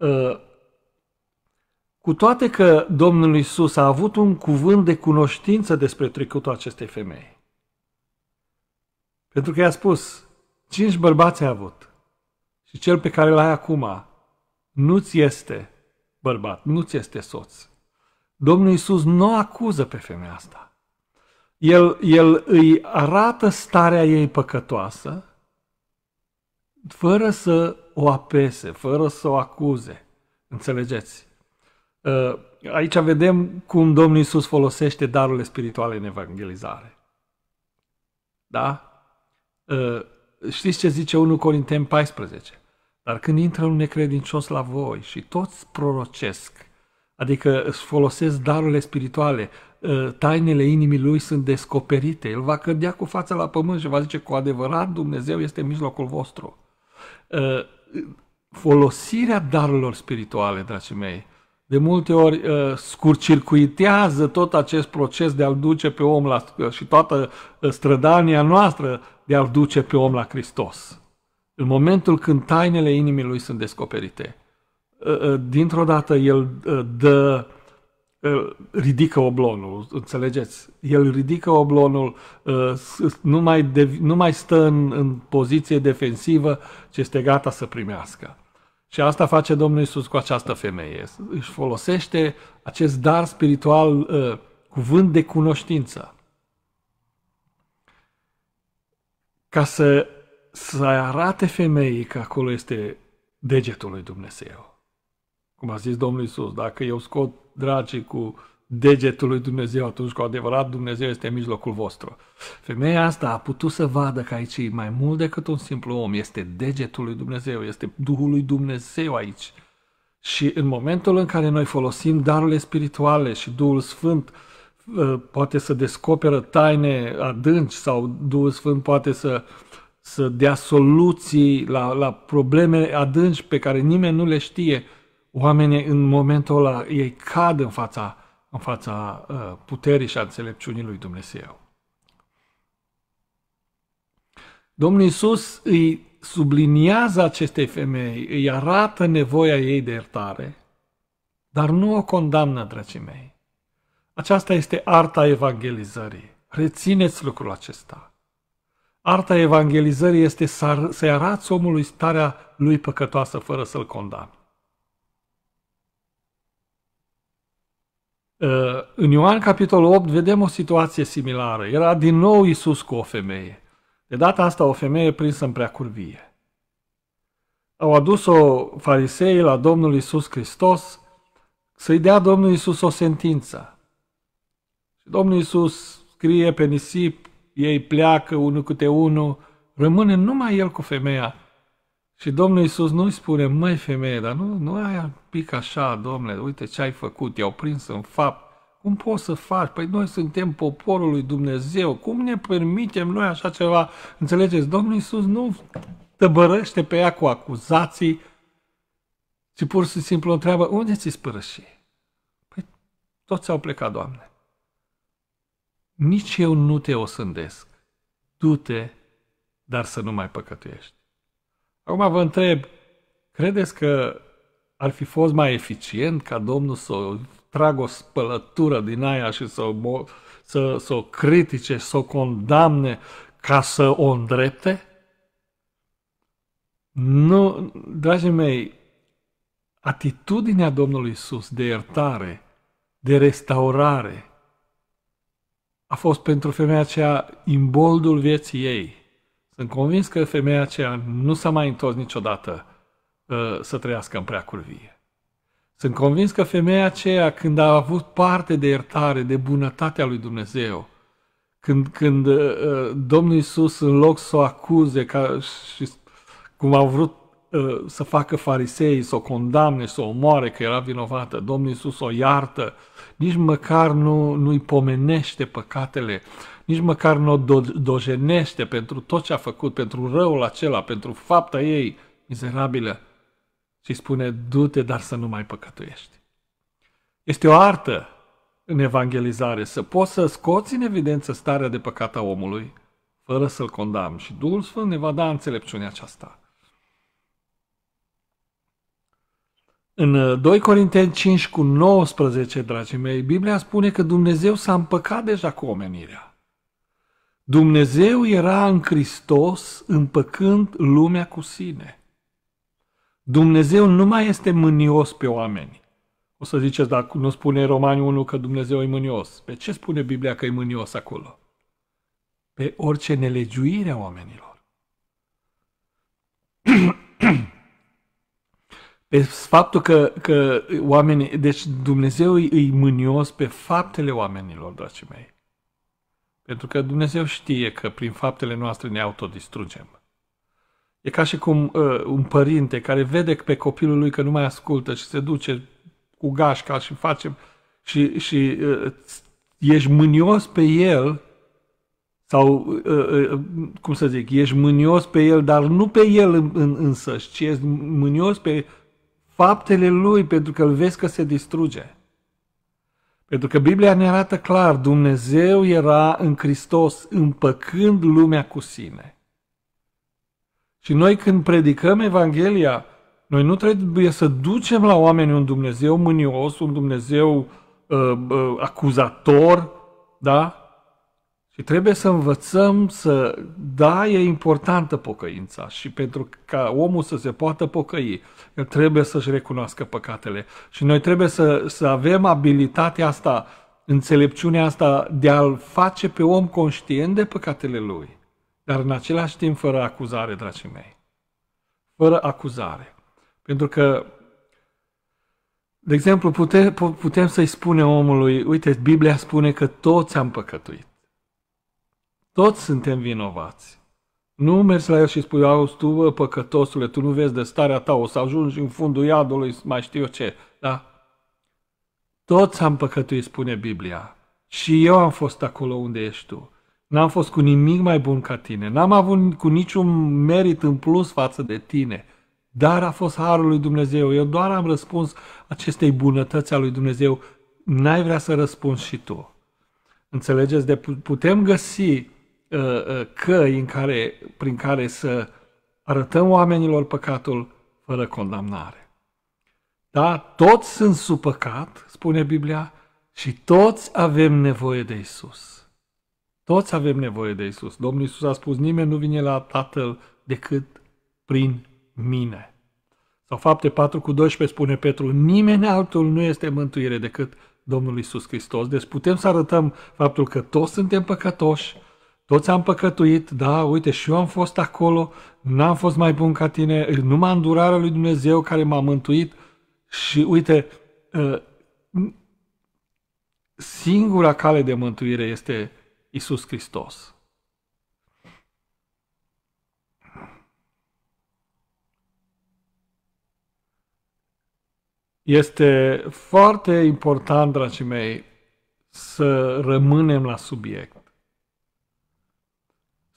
A: Ă, cu toate că Domnul Isus a avut un cuvânt de cunoștință despre trecutul acestei femei. Pentru că i-a spus, cinci bărbați ai avut și cel pe care l-ai acum nu ți este bărbat, nu ți este soț. Domnul Isus nu acuză pe femeia asta. El, el îi arată starea ei păcătoasă fără să o apese, fără să o acuze. Înțelegeți? Uh, aici vedem cum Domnul Iisus folosește darurile spirituale în evangelizare. Da? Uh, știți ce zice 1 Corinten 14? Dar când intră un necredincios la voi și toți prorocesc, adică își folosesc darurile spirituale, uh, tainele inimii lui sunt descoperite, el va cădea cu fața la pământ și va zice cu adevărat Dumnezeu este în mijlocul vostru. Folosirea darurilor spirituale, dragii mei, de multe ori uh, scurcircuitează tot acest proces de a-L duce pe om la, uh, și toată uh, strădania noastră de a-L duce pe om la Hristos. În momentul când tainele inimii lui sunt descoperite, dintr-o dată el dă, ridică oblonul, înțelegeți? El ridică oblonul, nu mai, nu mai stă în, în poziție defensivă, ci este gata să primească. Și asta face Domnul Isus cu această femeie. Își folosește acest dar spiritual, ă, cuvânt de cunoștință, ca să, să arate femeii că acolo este degetul lui Dumnezeu. Cum a zis Domnul Isus, dacă eu scot dracii cu degetul lui Dumnezeu atunci cu adevărat Dumnezeu este în mijlocul vostru. Femeia asta a putut să vadă că aici e mai mult decât un simplu om, este degetul lui Dumnezeu, este Duhul lui Dumnezeu aici. Și în momentul în care noi folosim darurile spirituale și Duhul Sfânt ă, poate să descoperă taine adânci sau Duhul Sfânt poate să, să dea soluții la, la probleme adânci pe care nimeni nu le știe, oamenii în momentul ăla ei cad în fața în fața uh, puterii și a înțelepciunii lui Dumnezeu. Domnul Iisus îi subliniază acestei femei, îi arată nevoia ei de iertare, dar nu o condamnă, dragii mei. Aceasta este arta evangelizării. Rețineți lucrul acesta. Arta evangelizării este să-i arăți omului starea lui păcătoasă fără să-l condamne. Ă, în Ioan, capitolul 8, vedem o situație similară. Era din nou Isus cu o femeie. De data asta o femeie prinsă în preacurvie. Au adus-o farisei la Domnul Isus Hristos să-i dea Domnul Isus o sentință. Și Domnul Isus scrie pe nisip, ei pleacă unul câte unul, rămâne numai el cu femeia și Domnul Iisus nu-i spune, măi femeie, dar nu, nu ai un pic așa, domnule, uite ce ai făcut, i-au prins în fapt. Cum poți să faci? Păi noi suntem poporul lui Dumnezeu, cum ne permitem noi așa ceva? Înțelegeți, Domnul Iisus nu tăbărăște pe ea cu acuzații, ci pur și simplu o întreabă, unde ți spărășie? Păi toți au plecat, Doamne. Nici eu nu te osândesc. Du-te, dar să nu mai păcătuiești. Acum vă întreb, credeți că ar fi fost mai eficient ca Domnul să o tragă o spălătură din aia și să o, să, să o critique, să o condamne ca să o îndrepte? Nu, dragii mei, atitudinea Domnului Isus de iertare, de restaurare, a fost pentru femeia aceea imboldul vieții ei. Sunt convins că femeia aceea nu s-a mai întors niciodată uh, să trăiască în preacul vie. Sunt convins că femeia aceea, când a avut parte de iertare, de bunătatea lui Dumnezeu, când, când uh, Domnul Isus, în loc să o acuze ca, și cum au vrut uh, să facă farisei, să o condamne, să o omoare că era vinovată, Domnul Isus o iartă, nici măcar nu, nu-i pomenește păcatele, nici măcar nu o do- dojenește pentru tot ce a făcut, pentru răul acela, pentru fapta ei mizerabilă, și spune, du-te, dar să nu mai păcătuiești. Este o artă în evangelizare, să poți să scoți în evidență starea de păcat a omului, fără să-l condamn. Și Duhul Sfânt ne va da înțelepciunea aceasta. În 2 uh, Corinteni 5 cu 19, dragii mei, Biblia spune că Dumnezeu s-a împăcat deja cu omenirea. Dumnezeu era în Hristos împăcând lumea cu sine. Dumnezeu nu mai este mânios pe oameni. O să ziceți, dar nu spune Romani 1 că Dumnezeu e mânios. Pe ce spune Biblia că e mânios acolo? Pe orice nelegiuire a oamenilor. pe faptul că, că oamenii... Deci Dumnezeu e mânios pe faptele oamenilor, dragii mei. Pentru că Dumnezeu știe că prin faptele noastre ne autodistrugem. E ca și cum uh, un părinte care vede pe copilul lui că nu mai ascultă și se duce cu gașca și face și, și uh, ești mânios pe el sau, uh, uh, cum să zic, ești mânios pe el, dar nu pe el în, în, însăși, ci ești mânios pe faptele lui pentru că îl vezi că se distruge. Pentru că Biblia ne arată clar, Dumnezeu era în Hristos împăcând lumea cu sine. Și noi când predicăm Evanghelia, noi nu trebuie să ducem la oameni un Dumnezeu mânios, un Dumnezeu uh, uh, acuzator, da? Și trebuie să învățăm să, da, e importantă pocăința și pentru ca omul să se poată pocăi, el trebuie să-și recunoască păcatele. Și noi trebuie să, să avem abilitatea asta, înțelepciunea asta de a-l face pe om conștient de păcatele lui, dar în același timp fără acuzare, dragii mei. Fără acuzare. Pentru că de exemplu, putem, putem să-i spune omului, uite, Biblia spune că toți am păcătuit. Toți suntem vinovați. Nu mergi la el și spui, auzi tu, păcătosule, tu nu vezi de starea ta, o să ajungi în fundul iadului, mai știu eu ce, da? Toți am păcătuit, spune Biblia. Și eu am fost acolo unde ești tu. N-am fost cu nimic mai bun ca tine. N-am avut cu niciun merit în plus față de tine. Dar a fost harul lui Dumnezeu. Eu doar am răspuns acestei bunătăți a lui Dumnezeu. N-ai vrea să răspunzi și tu. Înțelegeți? De deci putem găsi Uh, uh, căi în care, prin care să arătăm oamenilor păcatul fără condamnare. Da? Toți sunt sub păcat, spune Biblia, și toți avem nevoie de Isus. Toți avem nevoie de Isus. Domnul Isus a spus, nimeni nu vine la Tatăl decât prin mine. Sau fapte 4 cu 12 spune Petru, nimeni altul nu este mântuire decât Domnul Isus Hristos. Deci putem să arătăm faptul că toți suntem păcătoși, toți am păcătuit, da, uite, și eu am fost acolo, n-am fost mai bun ca tine, numai îndurarea lui Dumnezeu care m-a mântuit și uite, ă, singura cale de mântuire este Isus Hristos. Este foarte important, dragii mei, să rămânem la subiect.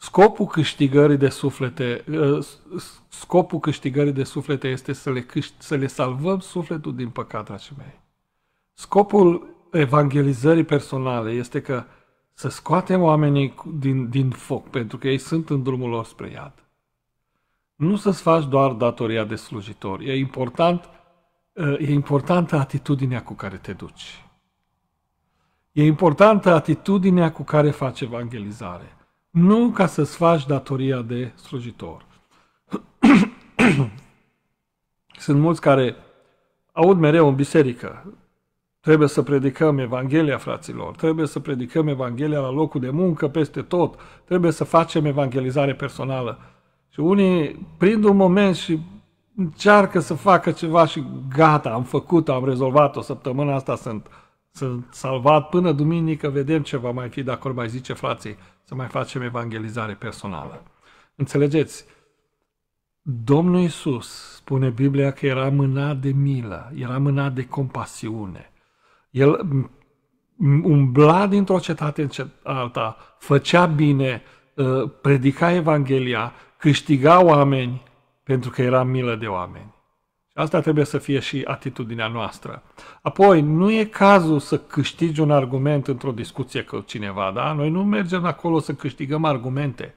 A: Scopul câștigării de suflete, uh, scopul câștigării de suflete este să le, câș- să le salvăm sufletul din păcat, dragii mei. Scopul evangelizării personale este că să scoatem oamenii din, din foc, pentru că ei sunt în drumul lor spre iad. Nu să-ți faci doar datoria de slujitor. E, important, uh, e importantă atitudinea cu care te duci. E importantă atitudinea cu care faci evangelizare nu ca să-ți faci datoria de slujitor. Sunt mulți care aud mereu în biserică, trebuie să predicăm Evanghelia, fraților, trebuie să predicăm Evanghelia la locul de muncă, peste tot, trebuie să facem evangelizare personală. Și unii prind un moment și încearcă să facă ceva și gata, am făcut, am rezolvat-o, săptămâna asta sunt, sunt salvat, până duminică vedem ce va mai fi, dacă mai zice frații să mai facem evangelizare personală. Înțelegeți? Domnul Isus spune Biblia că era mânat de milă, era mânat de compasiune. El umbla dintr-o cetate în alta, făcea bine, ă, predica Evanghelia, câștiga oameni pentru că era milă de oameni. Asta trebuie să fie și atitudinea noastră. Apoi, nu e cazul să câștigi un argument într-o discuție cu cineva, da? Noi nu mergem acolo să câștigăm argumente.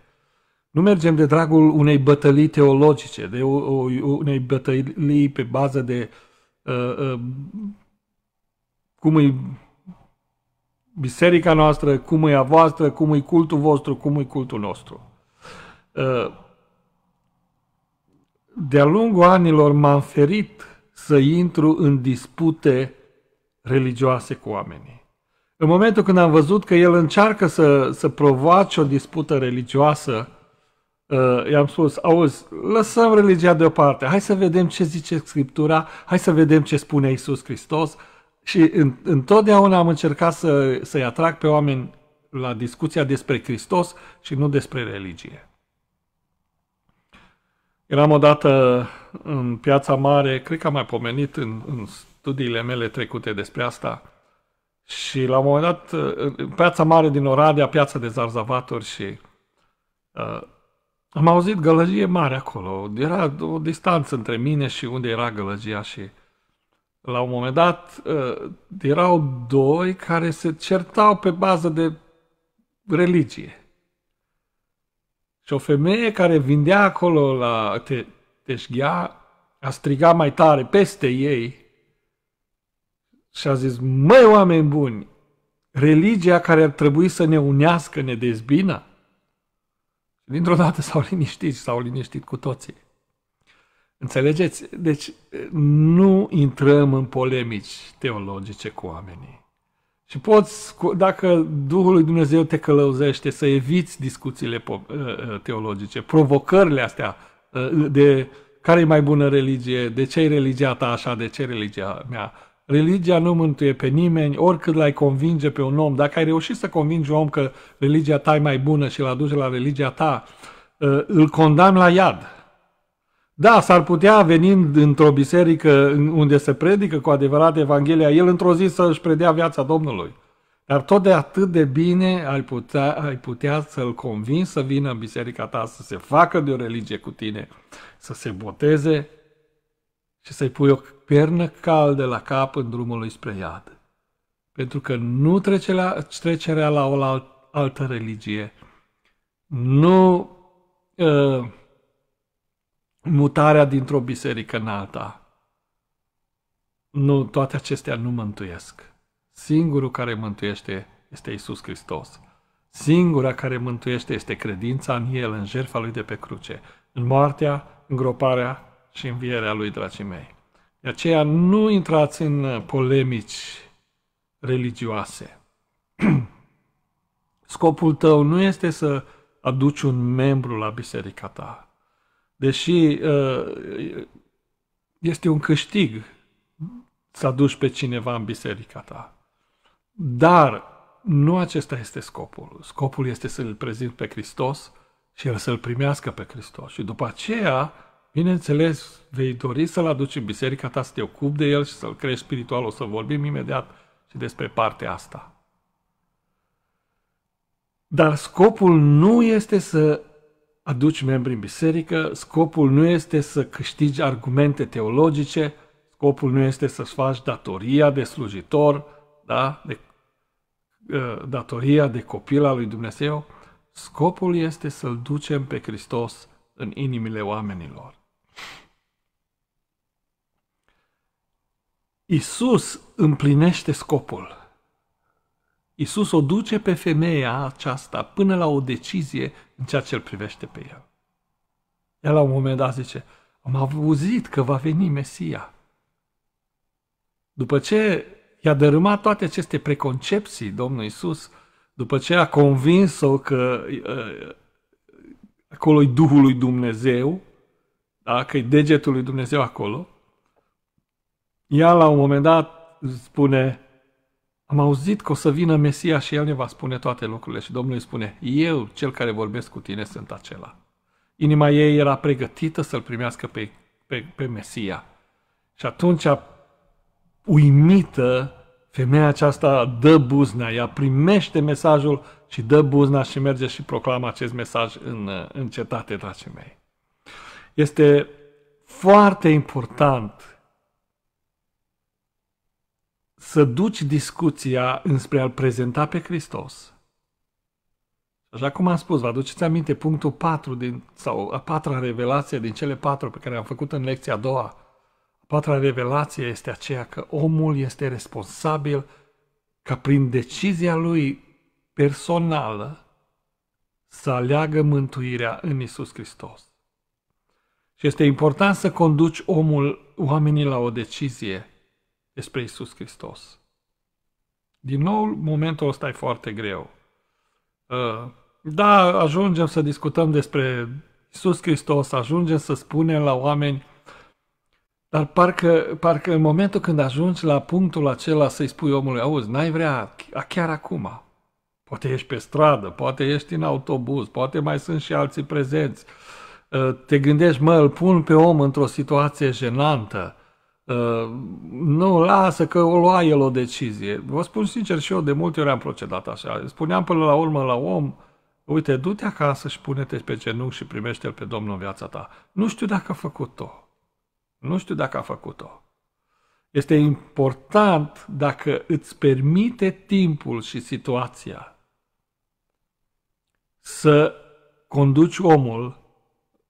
A: Nu mergem de dragul unei bătălii teologice, de o, unei bătălii pe bază de uh, uh, cum e biserica noastră, cum e a voastră, cum e cultul vostru, cum e cultul nostru. Uh, de-a lungul anilor m-am ferit să intru în dispute religioase cu oamenii. În momentul când am văzut că el încearcă să, să provoace o dispută religioasă, uh, i-am spus, auzi, lăsăm religia deoparte, hai să vedem ce zice Scriptura, hai să vedem ce spune Isus Hristos. Și în, întotdeauna am încercat să, să-i atrag pe oameni la discuția despre Hristos și nu despre religie. Eram odată în piața mare, cred că am mai pomenit în, în studiile mele trecute despre asta, și la un moment dat, în piața mare din Oradea, piața de zarzavatori și uh, am auzit gălăgie mare acolo. Era o distanță între mine și unde era gălăgia și la un moment dat uh, erau doi care se certau pe bază de religie. Și o femeie care vindea acolo la te, teșghia a strigat mai tare peste ei și a zis, măi oameni buni, religia care ar trebui să ne unească ne dezbină? Dintr-o dată s-au liniștit și s-au liniștit cu toții. Înțelegeți? Deci nu intrăm în polemici teologice cu oamenii. Și poți, dacă Duhul lui Dumnezeu te călăuzește, să eviți discuțiile uh, uh, teologice, provocările astea uh, de care e mai bună religie, de ce e religia ta așa, de ce religia mea. Religia nu mântuie pe nimeni, oricât l-ai convinge pe un om. Dacă ai reușit să convingi un om că religia ta e mai bună și îl aduci la religia ta, îl condamn la iad. Da, s-ar putea venind într-o biserică unde se predică cu adevărat Evanghelia, el într-o zi să-și predea viața Domnului. Dar tot de atât de bine ai putea, ai putea să-l convins să vină în biserica ta, să se facă de o religie cu tine, să se boteze și să-i pui o pernă caldă la cap în drumul lui spre iad. Pentru că nu trece la, trecerea la o altă religie, nu... Uh, mutarea dintr-o biserică în alta. Nu, toate acestea nu mântuiesc. Singurul care mântuiește este Isus Hristos. Singura care mântuiește este credința în El, în jertfa Lui de pe cruce, în moartea, îngroparea și învierea Lui, dragii mei. De aceea nu intrați în uh, polemici religioase. Scopul tău nu este să aduci un membru la biserica ta. Deși uh, este un câștig să aduci pe cineva în biserica ta. Dar nu acesta este scopul. Scopul este să-L prezint pe Hristos și el să-L primească pe Hristos. Și după aceea, bineînțeles, vei dori să-L aduci în biserica ta, să te ocupi de El și să-L crești spiritual. O să vorbim imediat și despre partea asta. Dar scopul nu este să aduci membri în biserică, scopul nu este să câștigi argumente teologice, scopul nu este să-ți faci datoria de slujitor, da? de, ă, datoria de copil al lui Dumnezeu, scopul este să-L ducem pe Hristos în inimile oamenilor. Isus împlinește scopul. Isus o duce pe femeia aceasta până la o decizie în ceea ce îl privește pe el. El la un moment dat zice, am auzit că va veni Mesia. După ce i-a dărâmat toate aceste preconcepții Domnul Isus, după ce a convins-o că uh, acolo e Duhul lui Dumnezeu, da? că e degetul lui Dumnezeu acolo, ea la un moment dat spune, am auzit că o să vină Mesia și El ne va spune toate lucrurile și Domnul îi spune, eu, cel care vorbesc cu tine, sunt acela. Inima ei era pregătită să-L primească pe, pe, pe Mesia. Și atunci, uimită, femeia aceasta dă buzna, ea primește mesajul și dă buzna și merge și proclamă acest mesaj în, în cetate, dragii mei. Este foarte important să duci discuția înspre a-L prezenta pe Hristos. Așa cum am spus, vă aduceți aminte punctul 4 din, sau a patra revelație din cele patru pe care am făcut în lecția a doua. A patra revelație este aceea că omul este responsabil ca prin decizia lui personală să aleagă mântuirea în Isus Hristos. Și este important să conduci omul, oamenii la o decizie – despre Isus Hristos. Din nou, momentul ăsta e foarte greu. Uh, da, ajungem să discutăm despre Isus Hristos, ajungem să spunem la oameni, dar parcă, parcă în momentul când ajungi la punctul acela să-i spui omului, auzi, n-ai vrea chiar acum. Poate ești pe stradă, poate ești în autobuz, poate mai sunt și alții prezenți. Uh, te gândești, mă, îl pun pe om într-o situație jenantă nu, lasă că o lua el o decizie. Vă spun sincer și eu, de multe ori am procedat așa. Spuneam până la urmă la om, uite, du-te acasă și pune-te pe genunchi și primește-L pe Domnul în viața ta. Nu știu dacă a făcut-o. Nu știu dacă a făcut-o. Este important dacă îți permite timpul și situația să conduci omul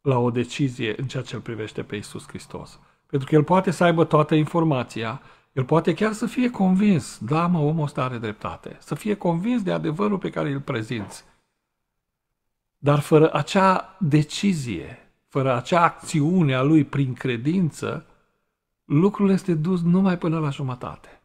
A: la o decizie în ceea ce îl privește pe Isus Hristos. Pentru că el poate să aibă toată informația, el poate chiar să fie convins, da, mă, omul ăsta are dreptate, să fie convins de adevărul pe care îl prezinți. Dar fără acea decizie, fără acea acțiune a lui prin credință, lucrul este dus numai până la jumătate.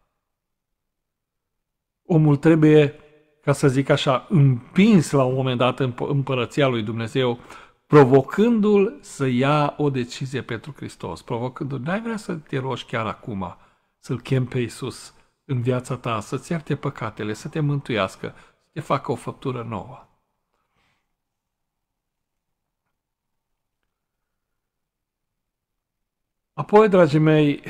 A: Omul trebuie, ca să zic așa, împins la un moment dat în împărăția lui Dumnezeu, provocându-l să ia o decizie pentru Hristos, provocându-l, n-ai vrea să te rogi chiar acum, să-L chem pe Iisus în viața ta, să-ți ierte păcatele, să te mântuiască, să te facă o făptură nouă. Apoi, dragii mei,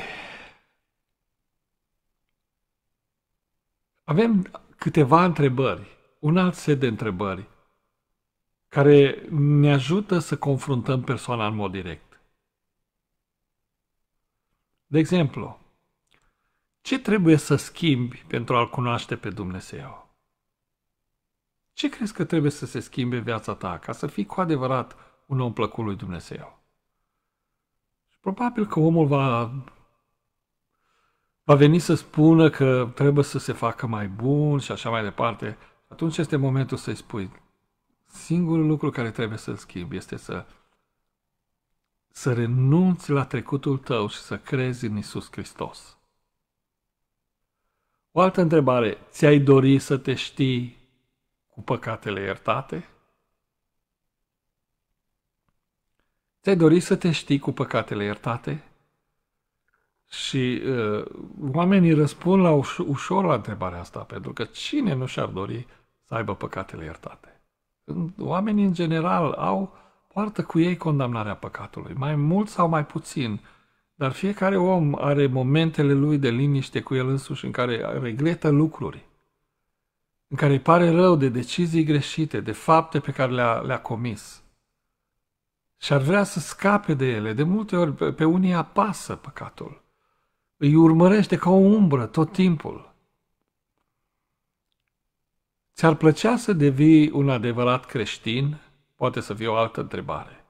A: avem câteva întrebări, un alt set de întrebări care ne ajută să confruntăm persoana în mod direct. De exemplu, ce trebuie să schimbi pentru a-L cunoaște pe Dumnezeu? Ce crezi că trebuie să se schimbe viața ta ca să fii cu adevărat un om plăcut lui Dumnezeu? Și probabil că omul va, va veni să spună că trebuie să se facă mai bun și așa mai departe. Atunci este momentul să-i spui, Singurul lucru care trebuie să-l schimbi este să, să renunți la trecutul tău și să crezi în Isus Hristos. O altă întrebare. Ți-ai dori să te știi cu păcatele iertate? Ți-ai dori să te știi cu păcatele iertate? Și uh, oamenii răspund la uș- ușor la întrebarea asta, pentru că cine nu și-ar dori să aibă păcatele iertate? Când oamenii în general au, poartă cu ei condamnarea păcatului, mai mult sau mai puțin, dar fiecare om are momentele lui de liniște cu el însuși în care regretă lucruri, în care îi pare rău de decizii greșite, de fapte pe care le-a, le comis. Și ar vrea să scape de ele. De multe ori pe, pe unii apasă păcatul. Îi urmărește ca o umbră tot timpul. Ți-ar plăcea să devii un adevărat creștin? Poate să fie o altă întrebare.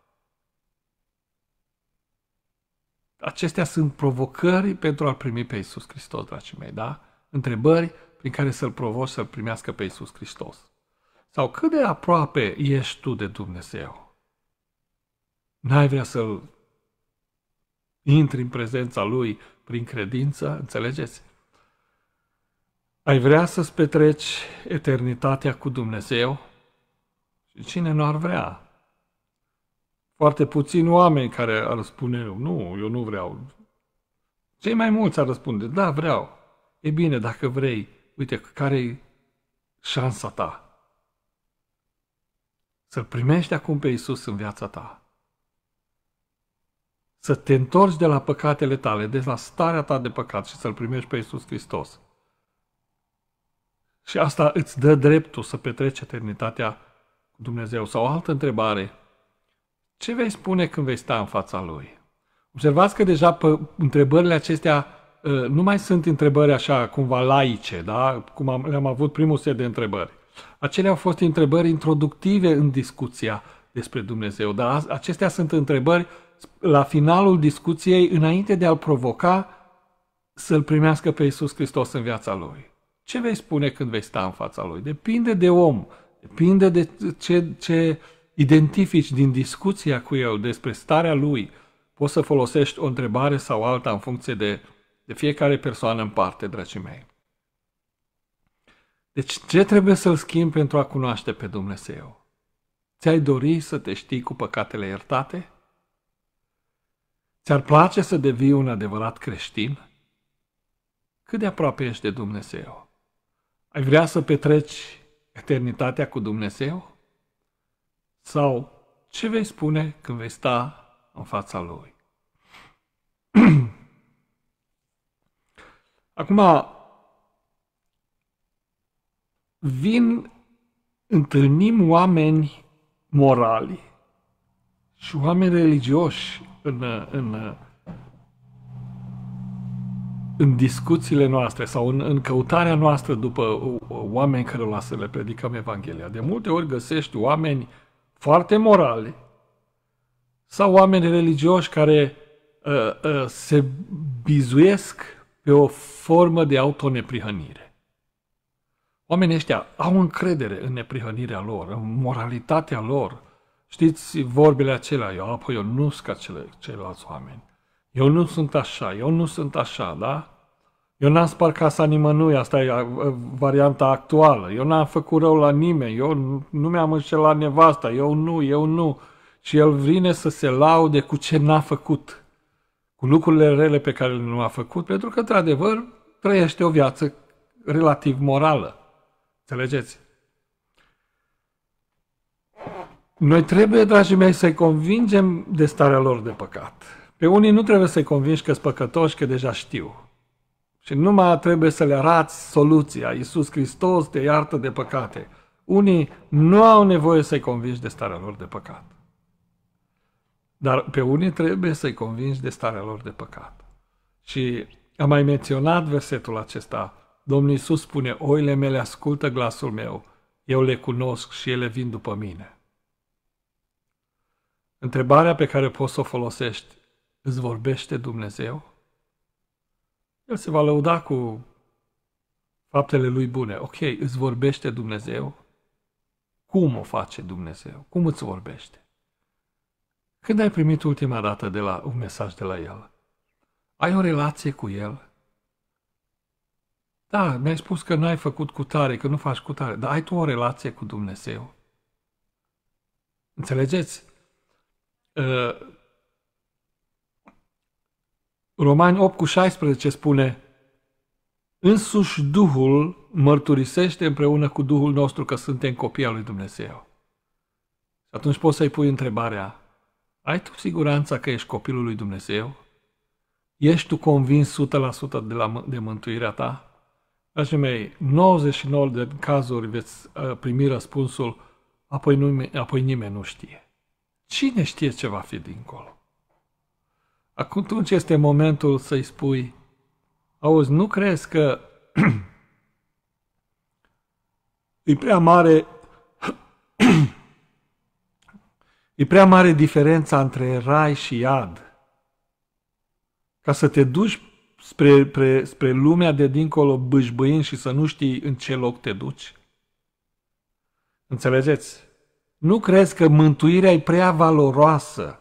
A: Acestea sunt provocări pentru a primi pe Iisus Hristos, dragii mei, da? Întrebări prin care să-L provoci să-L primească pe Iisus Hristos. Sau cât de aproape ești tu de Dumnezeu? N-ai vrea să-L intri în prezența Lui prin credință? Înțelegeți? Ai vrea să-ți petreci eternitatea cu Dumnezeu? Și cine nu ar vrea? Foarte puțini oameni care ar spune, nu, eu nu vreau. Cei mai mulți ar răspunde, da, vreau. E bine, dacă vrei, uite, care-i șansa ta? Să-L primești acum pe Isus în viața ta. Să te întorci de la păcatele tale, de la starea ta de păcat și să-L primești pe Isus Hristos și asta îți dă dreptul să petreci eternitatea cu Dumnezeu. Sau o altă întrebare. Ce vei spune când vei sta în fața Lui? Observați că deja pe întrebările acestea ă, nu mai sunt întrebări așa cumva laice, da? cum am, le-am avut primul set de întrebări. Acelea au fost întrebări introductive în discuția despre Dumnezeu, dar acestea sunt întrebări la finalul discuției, înainte de a-l provoca să-l primească pe Iisus Hristos în viața lui. Ce vei spune când vei sta în fața lui? Depinde de om, depinde de ce, ce identifici din discuția cu el despre starea lui. Poți să folosești o întrebare sau alta în funcție de, de fiecare persoană în parte, dragii mei. Deci ce trebuie să-l schimbi pentru a cunoaște pe Dumnezeu? Ți-ai dori să te știi cu păcatele iertate? Ți-ar place să devii un adevărat creștin? Cât de aproape ești de Dumnezeu? Ai vrea să petreci eternitatea cu Dumnezeu? Sau ce vei spune când vei sta în fața Lui? Acum, vin, întâlnim oameni morali și oameni religioși în, în, în discuțiile noastre sau în, în căutarea noastră după oameni care o să le predicăm Evanghelia. De multe ori găsești oameni foarte morali sau oameni religioși care uh, uh, se bizuiesc pe o formă de autoneprihănire. Oamenii ăștia au încredere în neprihănirea lor, în moralitatea lor. Știți vorbele acelea, eu apoi eu nu sunt ca ceilalți oameni. Eu nu sunt așa, eu nu sunt așa, da? Eu n-am spart casa nimănui, asta e varianta actuală. Eu n-am făcut rău la nimeni, eu nu mi-am înșelat nevasta, eu nu, eu nu. Și el vine să se laude cu ce n-a făcut, cu lucrurile rele pe care nu a făcut, pentru că, într-adevăr, trăiește o viață relativ morală. Înțelegeți? Noi trebuie, dragii mei, să-i convingem de starea lor de păcat. Pe unii nu trebuie să-i convingi că sunt păcătoși, că deja știu. Și numai trebuie să le arați soluția. Iisus Hristos te iartă de păcate. Unii nu au nevoie să-i convingi de starea lor de păcat. Dar pe unii trebuie să-i convingi de starea lor de păcat. Și am mai menționat versetul acesta. Domnul Iisus spune, oile mele ascultă glasul meu, eu le cunosc și ele vin după mine. Întrebarea pe care poți să o folosești îți vorbește Dumnezeu, el se va lăuda cu faptele lui bune. Ok, îți vorbește Dumnezeu. Cum o face Dumnezeu? Cum îți vorbește? Când ai primit ultima dată de la, un mesaj de la el? Ai o relație cu el? Da, mi-ai spus că nu ai făcut cu tare, că nu faci cu tare, dar ai tu o relație cu Dumnezeu? Înțelegeți? Ă, Romani 8 cu 16 spune, Însuși Duhul mărturisește împreună cu Duhul nostru că suntem copii al lui Dumnezeu. Și atunci poți să-i pui întrebarea, ai tu siguranța că ești copilul lui Dumnezeu? Ești tu convins 100% de, la, de mântuirea ta? Dragii mei, 99 de cazuri veți ă, primi răspunsul, apoi, nu, apoi nimeni nu știe. Cine știe ce va fi dincolo? Acum, atunci este momentul să-i spui, auzi, nu crezi că e prea mare e prea mare diferența între rai și iad. Ca să te duci spre, spre, spre lumea de dincolo bâșbâind și să nu știi în ce loc te duci. Înțelegeți? Nu crezi că mântuirea e prea valoroasă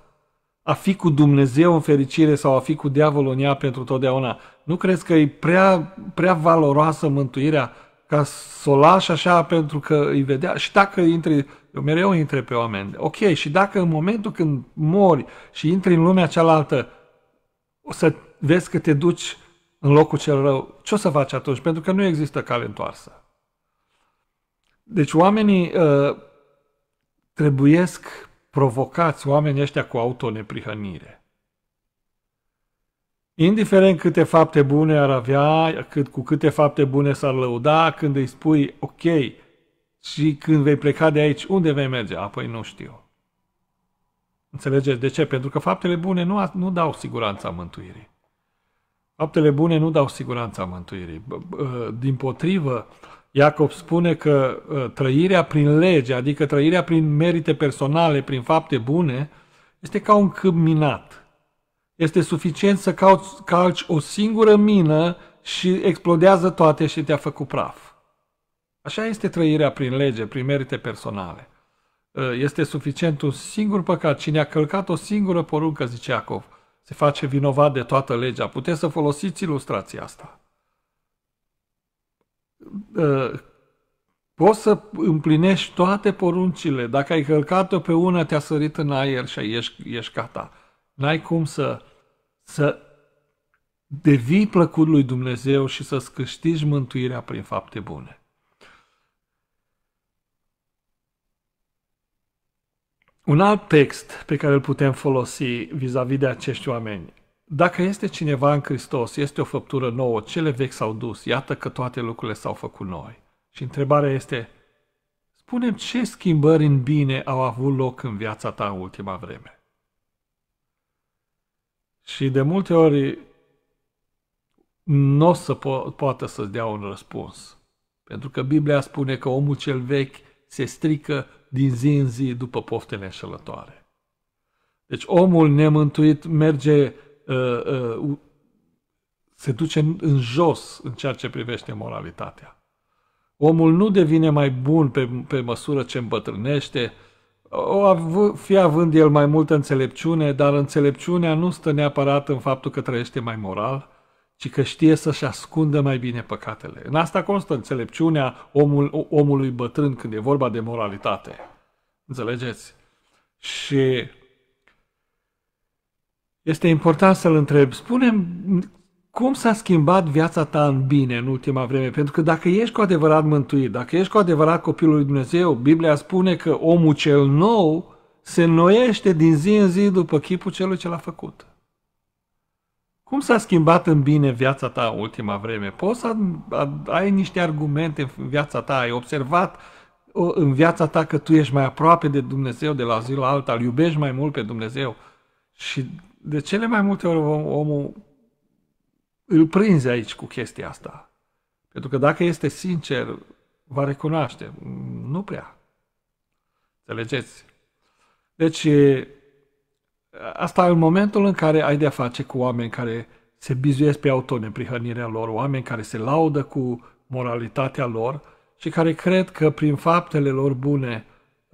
A: a fi cu Dumnezeu în fericire sau a fi cu diavolul în ea pentru totdeauna. Nu crezi că e prea, prea valoroasă mântuirea ca să o lași așa pentru că îi vedea? Și dacă intri, eu mereu intre pe oameni, ok, și dacă în momentul când mori și intri în lumea cealaltă, o să vezi că te duci în locul cel rău, ce o să faci atunci? Pentru că nu există cale întoarsă. Deci oamenii uh, trebuiesc provocați oamenii ăștia cu autoneprihănire. Indiferent câte fapte bune ar avea, cât, cu câte fapte bune s-ar lăuda, când îi spui, ok, și când vei pleca de aici, unde vei merge? Apoi nu știu. Înțelegeți de ce? Pentru că faptele bune nu, nu dau siguranța mântuirii. Faptele bune nu dau siguranța mântuirii. Din potrivă, uh, Iacob spune că uh, trăirea prin lege, adică trăirea prin merite personale, prin fapte bune, este ca un câmp minat. Este suficient să cauți, calci o singură mină și explodează toate și te-a făcut praf. Așa este trăirea prin lege, prin merite personale. Uh, este suficient un singur păcat. Cine a călcat o singură poruncă, zice Iacov, se face vinovat de toată legea. Puteți să folosiți ilustrația asta. Ă, poți să împlinești toate poruncile. Dacă ai călcat-o pe una, te-a sărit în aer și ești, ești gata. N-ai cum să, să devii plăcut lui Dumnezeu și să-ți câștigi mântuirea prin fapte bune. Un alt text pe care îl putem folosi vis-a-vis de acești oameni dacă este cineva în Hristos, este o făptură nouă, cele vechi s-au dus, iată că toate lucrurile s-au făcut noi. Și întrebarea este, spunem ce schimbări în bine au avut loc în viața ta în ultima vreme? Și de multe ori nu o să po- poată să-ți dea un răspuns. Pentru că Biblia spune că omul cel vechi se strică din zi în zi după poftele înșelătoare. Deci omul nemântuit merge uh, uh, se duce în, în jos în ceea ce privește moralitatea. Omul nu devine mai bun pe, pe măsură ce îmbătrânește, o av- fi având el mai multă înțelepciune, dar înțelepciunea nu stă neapărat în faptul că trăiește mai moral, ci că știe să-și ascundă mai bine păcatele. În asta constă înțelepciunea omul, omului bătrân când e vorba de moralitate. Înțelegeți? Și este important să-l întreb. spune cum s-a schimbat viața ta în bine în ultima vreme? Pentru că dacă ești cu adevărat mântuit, dacă ești cu adevărat copilul lui Dumnezeu, Biblia spune că omul cel nou se noiește din zi în zi după chipul celui ce l-a făcut. Cum s-a schimbat în bine viața ta în ultima vreme? Poți să ai niște argumente în viața ta, ai observat în viața ta că tu ești mai aproape de Dumnezeu de la zi la alta, îl iubești mai mult pe Dumnezeu și de cele mai multe ori omul îl prinzi aici cu chestia asta. Pentru că dacă este sincer, va recunoaște. Nu prea. Înțelegeți? Deci, asta e în momentul în care ai de-a face cu oameni care se bizuiesc pe autoneprihănirea lor, oameni care se laudă cu moralitatea lor și care cred că prin faptele lor bune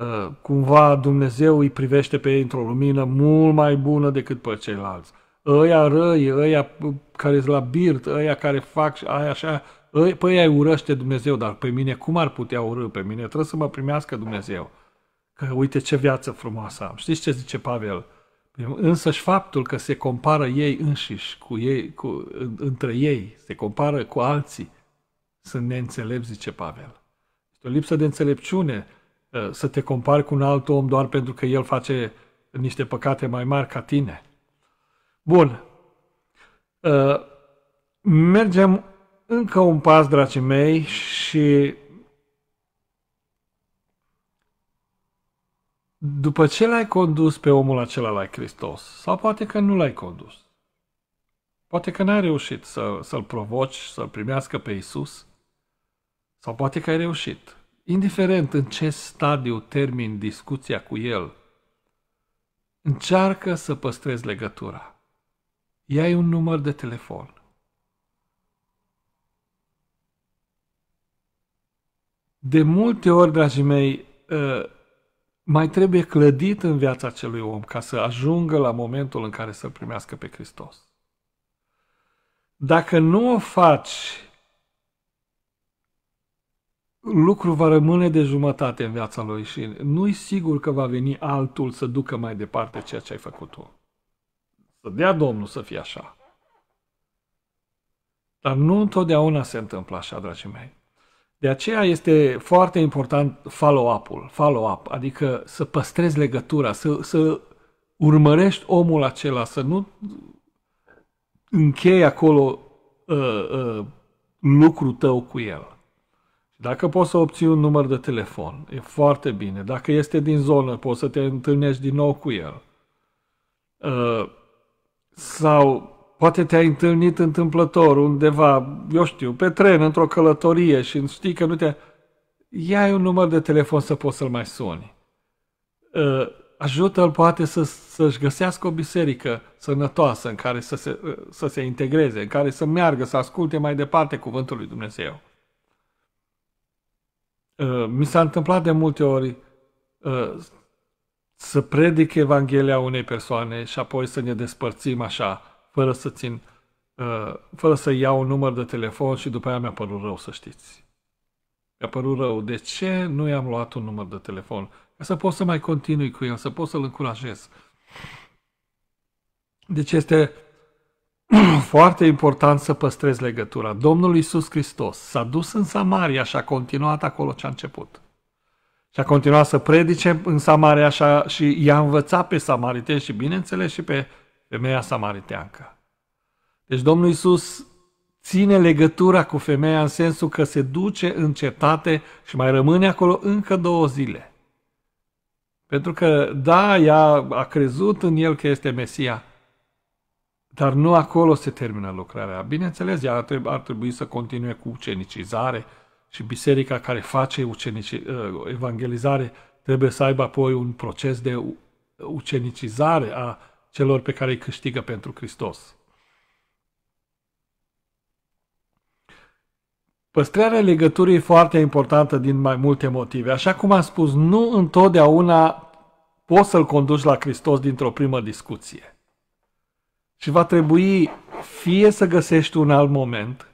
A: Eh, cumva Dumnezeu îi privește pe ei într-o lumină mult mai bună decât pe ceilalți. Ăia răi, ăia care sunt la birt, ăia care fac aia așa, ă, ăia, pe ei urăște Dumnezeu, dar pe mine cum ar putea urâ pe mine? Trebuie să mă primească Dumnezeu. Că uite ce viață frumoasă am. Știți ce zice Pavel? Însăși faptul că se compară ei înșiși cu ei, cu, între ei, se compară cu alții, sunt neînțelepți, zice Pavel. Este o lipsă de înțelepciune să te compari cu un alt om doar pentru că el face niște păcate mai mari ca tine. Bun. Ă, mergem încă un pas, dragii mei, și după ce l-ai condus pe omul acela la Hristos, sau poate că nu l-ai condus, poate că n-ai reușit să, să-l provoci, să-l primească pe Isus, sau poate că ai reușit indiferent în ce stadiu termin discuția cu el, încearcă să păstrezi legătura. ia un număr de telefon. De multe ori, dragii mei, ă, mai trebuie clădit în viața acelui om ca să ajungă la momentul în care să-L primească pe Hristos. Dacă nu o faci lucru va rămâne de jumătate în viața lui și nu-i sigur că va veni altul să ducă mai departe ceea ce ai făcut tu. Să dea Domnul să fie așa. Dar nu întotdeauna se întâmplă așa, dragii mei. De aceea este foarte important follow-up-ul, follow-up, adică să păstrezi legătura, să, să urmărești omul acela, să nu închei acolo uh, uh, lucrul tău cu el. Dacă poți să obții un număr de telefon, e foarte bine. Dacă este din zonă, poți să te întâlnești din nou cu el. Uh, sau poate te-ai întâlnit întâmplător undeva, eu știu, pe tren, într-o călătorie și știi că nu te... ia un număr de telefon să poți să-l mai suni. Uh, ajută-l poate să, să-și găsească o biserică sănătoasă în care să se, uh, să se integreze, în care să meargă, să asculte mai departe cuvântul lui Dumnezeu. Uh, mi s-a întâmplat de multe ori uh, să predic Evanghelia unei persoane și apoi să ne despărțim așa, fără să țin, uh, fără să iau un număr de telefon și după aia mi-a părut rău, să știți. Mi-a părut rău. De ce nu i-am luat un număr de telefon? Ca să pot să mai continui cu el, să pot să-l încurajez. Deci este foarte important să păstrezi legătura. Domnul Isus Hristos s-a dus în Samaria și a continuat acolo ce a început. Și a continuat să predice în Samaria și, a, și i-a învățat pe samariteni și, bineînțeles, și pe femeia samariteancă. Deci Domnul Isus ține legătura cu femeia în sensul că se duce în cetate și mai rămâne acolo încă două zile. Pentru că, da, ea a crezut în el că este Mesia, dar nu acolo se termină lucrarea. Bineînțeles, ea ar trebui, ar trebui să continue cu ucenicizare și biserica care face ucenici, uh, evangelizare trebuie să aibă apoi un proces de ucenicizare a celor pe care îi câștigă pentru Hristos. Păstrarea legăturii e foarte importantă din mai multe motive. Așa cum am spus, nu întotdeauna poți să-l conduci la Hristos dintr-o primă discuție. Și va trebui fie să găsești un alt moment,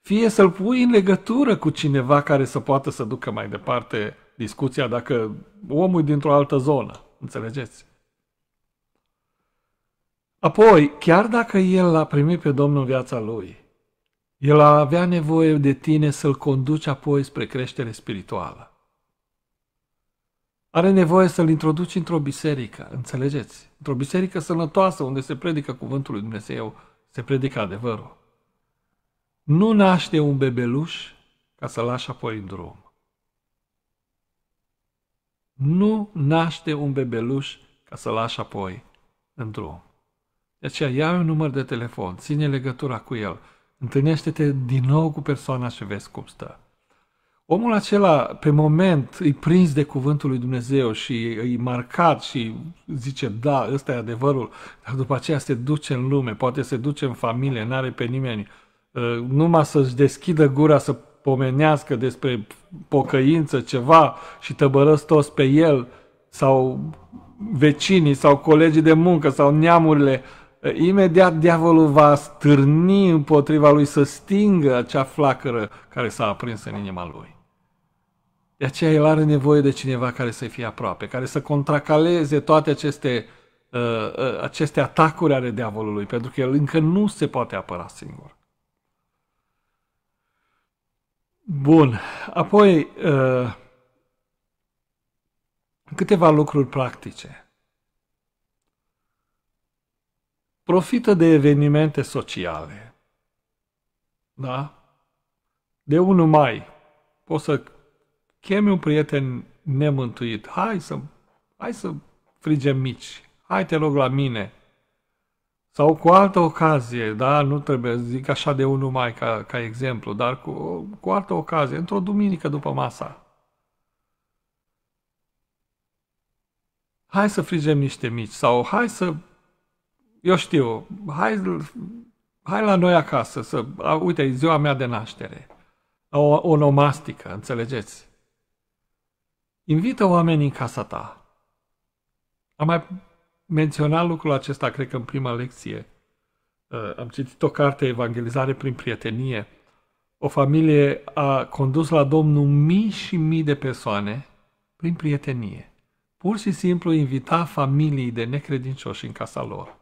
A: fie să-l pui în legătură cu cineva care să poată să ducă mai departe discuția dacă omul e dintr-o altă zonă. Înțelegeți? Apoi, chiar dacă el l-a primit pe Domnul în viața lui, el a avea nevoie de tine să-l conduci apoi spre creștere spirituală are nevoie să-l introduci într-o biserică, înțelegeți? Într-o biserică sănătoasă, unde se predică cuvântul lui Dumnezeu, se predică adevărul. Nu naște un bebeluș ca să-l lași apoi în drum. Nu naște un bebeluș ca să-l lași apoi în drum. De aceea ia un număr de telefon, ține legătura cu el, întâlnește-te din nou cu persoana și vezi cum stă omul acela, pe moment, îi prins de cuvântul lui Dumnezeu și îi marcat și zice, da, ăsta e adevărul, dar după aceea se duce în lume, poate se duce în familie, n-are pe nimeni, ă, numai să-și deschidă gura să pomenească despre pocăință, ceva și tăbărăsc toți pe el sau vecinii sau colegii de muncă sau neamurile, ă, imediat diavolul va stârni împotriva lui să stingă acea flacără care s-a aprins în inima lui. De aceea el are nevoie de cineva care să-i fie aproape, care să contracaleze toate aceste, uh, uh, aceste atacuri ale diavolului, pentru că el încă nu se poate apăra singur. Bun. Apoi, uh, câteva lucruri practice. Profită de evenimente sociale. Da? De 1 mai poți să chemi un prieten nemântuit, hai să, hai să frigem mici, hai te rog la mine. Sau cu altă ocazie, da, nu trebuie să zic așa de unul mai ca, ca exemplu, dar cu, cu altă ocazie, într-o duminică după masa. Hai să frigem niște mici sau hai să, eu știu, hai, hai la noi acasă, să, uite, e ziua mea de naștere. O o nomastică, înțelegeți? Invită oamenii în casa ta. Am mai menționat lucrul acesta, cred că în prima lecție. Uh, am citit o carte, Evangelizare prin prietenie. O familie a condus la Domnul mii și mii de persoane prin prietenie. Pur și simplu invita familii de necredincioși în casa lor.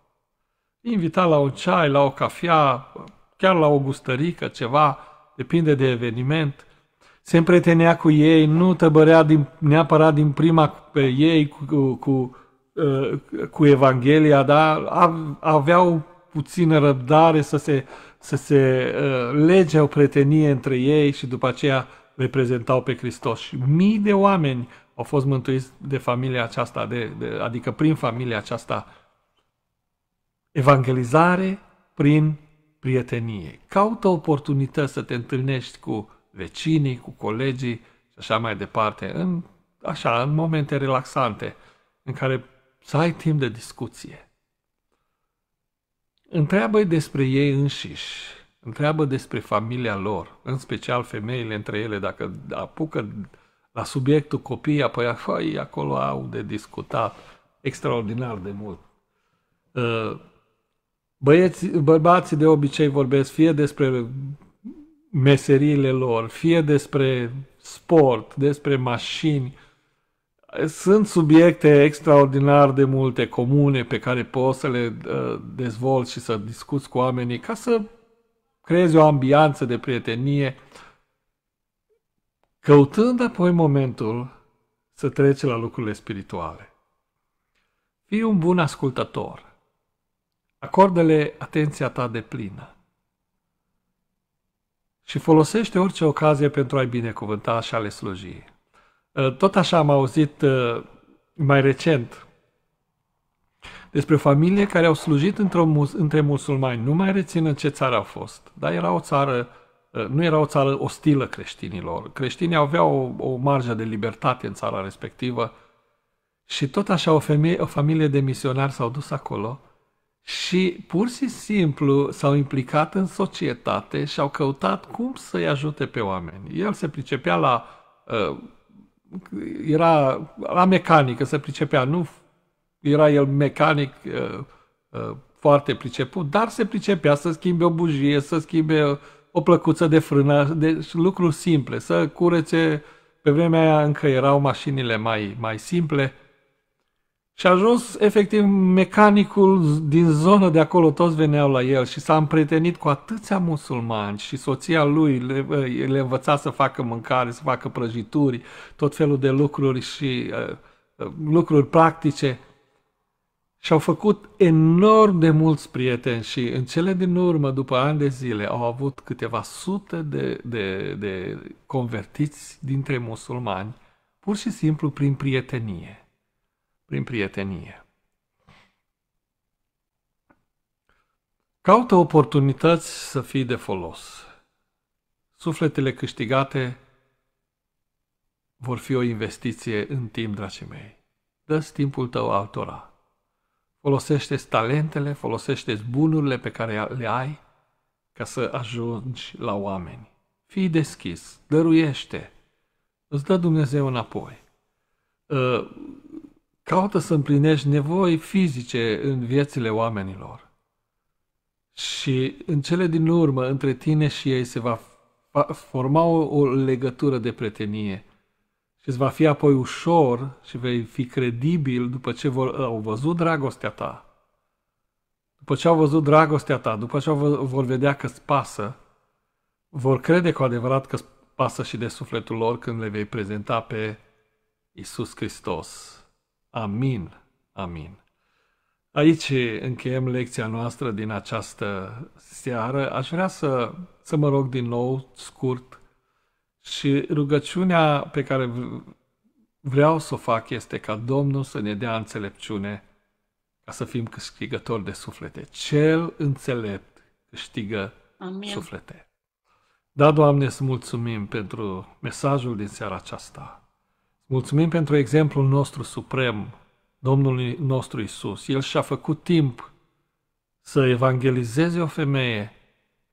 A: Invita la un ceai, la o cafea, chiar la o gustărică, ceva, depinde de eveniment – se împretenea cu ei, nu tăbărea din, neapărat din prima pe ei cu, cu, cu uh, Evanghelia, dar aveau puțină răbdare să se, să se uh, lege o pretenie între ei și după aceea reprezentau pe Hristos. Și mii de oameni au fost mântuiți de familia aceasta, de, de, adică prin familia aceasta. Evangelizare prin prietenie. Caută oportunități să te întâlnești cu vecinii, cu colegii și așa mai departe, în, așa, în momente relaxante, în care să ai timp de discuție. întreabă despre ei înșiși, întreabă despre familia lor, în special femeile între ele, dacă apucă la subiectul copiii, apoi afai, acolo au de discutat extraordinar de mult. Uh, băieți, bărbații de obicei vorbesc fie despre meseriile lor, fie despre sport, despre mașini. Sunt subiecte extraordinar de multe comune pe care poți să le uh, dezvolți și să discuți cu oamenii ca să creezi o ambianță de prietenie, căutând apoi momentul să treci la lucrurile spirituale. Fii un bun ascultător. Acordă-le atenția ta de plină și folosește orice ocazie pentru a-i binecuvânta și a le sluji. Uh, tot așa am auzit uh, mai recent despre familie care au slujit între musulmani. Nu mai rețin în ce țară au fost, dar era o țară, uh, nu era o țară ostilă creștinilor. Creștinii aveau o, o marjă de libertate în țara respectivă și tot așa o, femeie, o familie de misionari s-au dus acolo și pur și simplu s-au implicat în societate și au căutat cum să-i ajute pe oameni. El se pricepea la... Uh, era la mecanică, se pricepea, nu era el mecanic uh, uh, foarte priceput, dar se pricepea să schimbe o bujie, să schimbe o plăcuță de frână, deci lucruri simple, să curețe, pe vremea aia încă erau mașinile mai, mai simple, și a ajuns efectiv mecanicul din zonă de acolo, toți veneau la el și s-a împrietenit cu atâția musulmani și soția lui le, le învăța să facă mâncare, să facă prăjituri, tot felul de lucruri și uh, lucruri practice. Și au făcut enorm de mulți prieteni și în cele din urmă, după ani de zile, au avut câteva sute de, de, de convertiți dintre musulmani, pur și simplu prin prietenie prin prietenie. Caută oportunități să fii de folos. Sufletele câștigate vor fi o investiție în timp, dragii mei. dă timpul tău altora. folosește talentele, folosește bunurile pe care le ai ca să ajungi la oameni. Fii deschis, dăruiește, îți dă Dumnezeu înapoi. Ă, caută să împlinești nevoi fizice în viețile oamenilor. Și în cele din urmă, între tine și ei se va forma o, legătură de pretenie, și îți va fi apoi ușor și vei fi credibil după ce vor, au văzut dragostea ta. După ce au văzut dragostea ta, după ce au, vor vedea că îți pasă, vor crede cu adevărat că îți pasă și de sufletul lor când le vei prezenta pe Isus Hristos. Amin, amin. Aici încheiem lecția noastră din această seară. Aș vrea să, să mă rog din nou, scurt, și rugăciunea pe care vreau să o fac este ca Domnul să ne dea înțelepciune ca să fim câștigători de suflete. Cel înțelept câștigă Amin. suflete. Da, Doamne, să mulțumim pentru mesajul din seara aceasta. Mulțumim pentru exemplul nostru suprem, Domnul nostru Isus. El și-a făcut timp să evangelizeze o femeie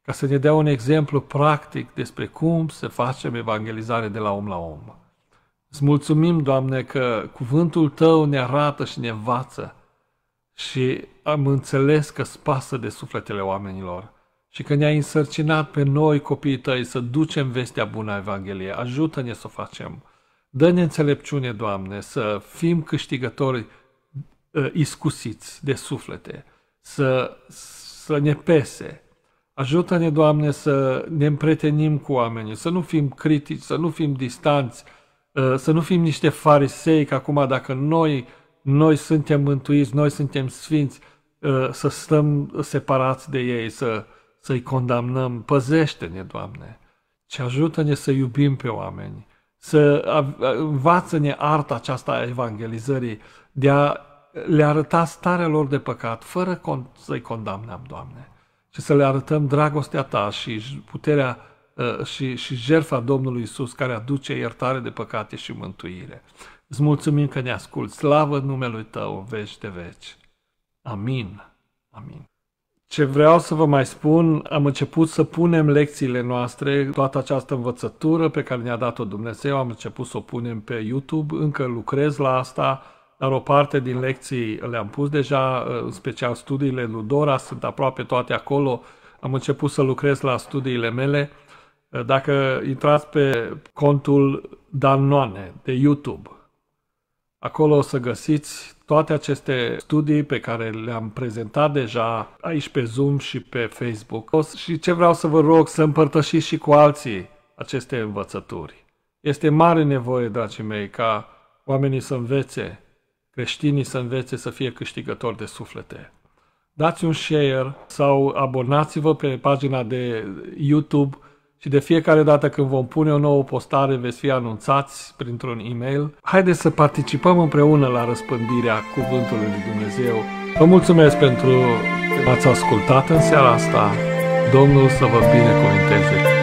A: ca să ne dea un exemplu practic despre cum să facem evangelizare de la om la om. Îți mulțumim, Doamne, că cuvântul Tău ne arată și ne învață și am înțeles că spasă de sufletele oamenilor și că ne-ai însărcinat pe noi, copiii Tăi, să ducem vestea bună a Evangheliei. Ajută-ne să o facem. Dă-ne înțelepciune, Doamne, să fim câștigători ă, iscusiți de suflete, să, să ne pese. Ajută-ne, Doamne, să ne împretenim cu oamenii, să nu fim critici, să nu fim distanți, ă, să nu fim niște farisei, că acum dacă noi, noi suntem mântuiți, noi suntem sfinți, ă, să stăm separați de ei, să, să-i condamnăm. Păzește-ne, Doamne, și ajută-ne să iubim pe oameni, să învață-ne arta aceasta a evangelizării, de a le arăta starea lor de păcat, fără să-i condamnăm, Doamne, și să le arătăm dragostea Ta și puterea ă, și, și jertfa Domnului Isus care aduce iertare de păcate și mântuire. Îți mulțumim că ne asculți. Slavă numelui Tău, veci de veci. Amin. Amin. Ce vreau să vă mai spun, am început să punem lecțiile noastre, toată această învățătură pe care ne-a dat-o Dumnezeu, am început să o punem pe YouTube, încă lucrez la asta, dar o parte din lecții le-am pus deja, în special studiile lui Dora, sunt aproape toate acolo, am început să lucrez la studiile mele. Dacă intrați pe contul Dan Noane de YouTube, Acolo o să găsiți toate aceste studii pe care le-am prezentat deja aici pe Zoom și pe Facebook. Și ce vreau să vă rog, să împărtășiți și cu alții aceste învățături. Este mare nevoie, dragii mei, ca oamenii să învețe, creștinii să învețe să fie câștigători de suflete. Dați un share sau abonați-vă pe pagina de YouTube și de fiecare dată când vom pune o nouă postare veți fi anunțați printr-un e-mail. Haideți să participăm împreună la răspândirea Cuvântului Lui Dumnezeu. Vă mulțumesc pentru că ați ascultat în seara asta. Domnul să vă binecuvinteze!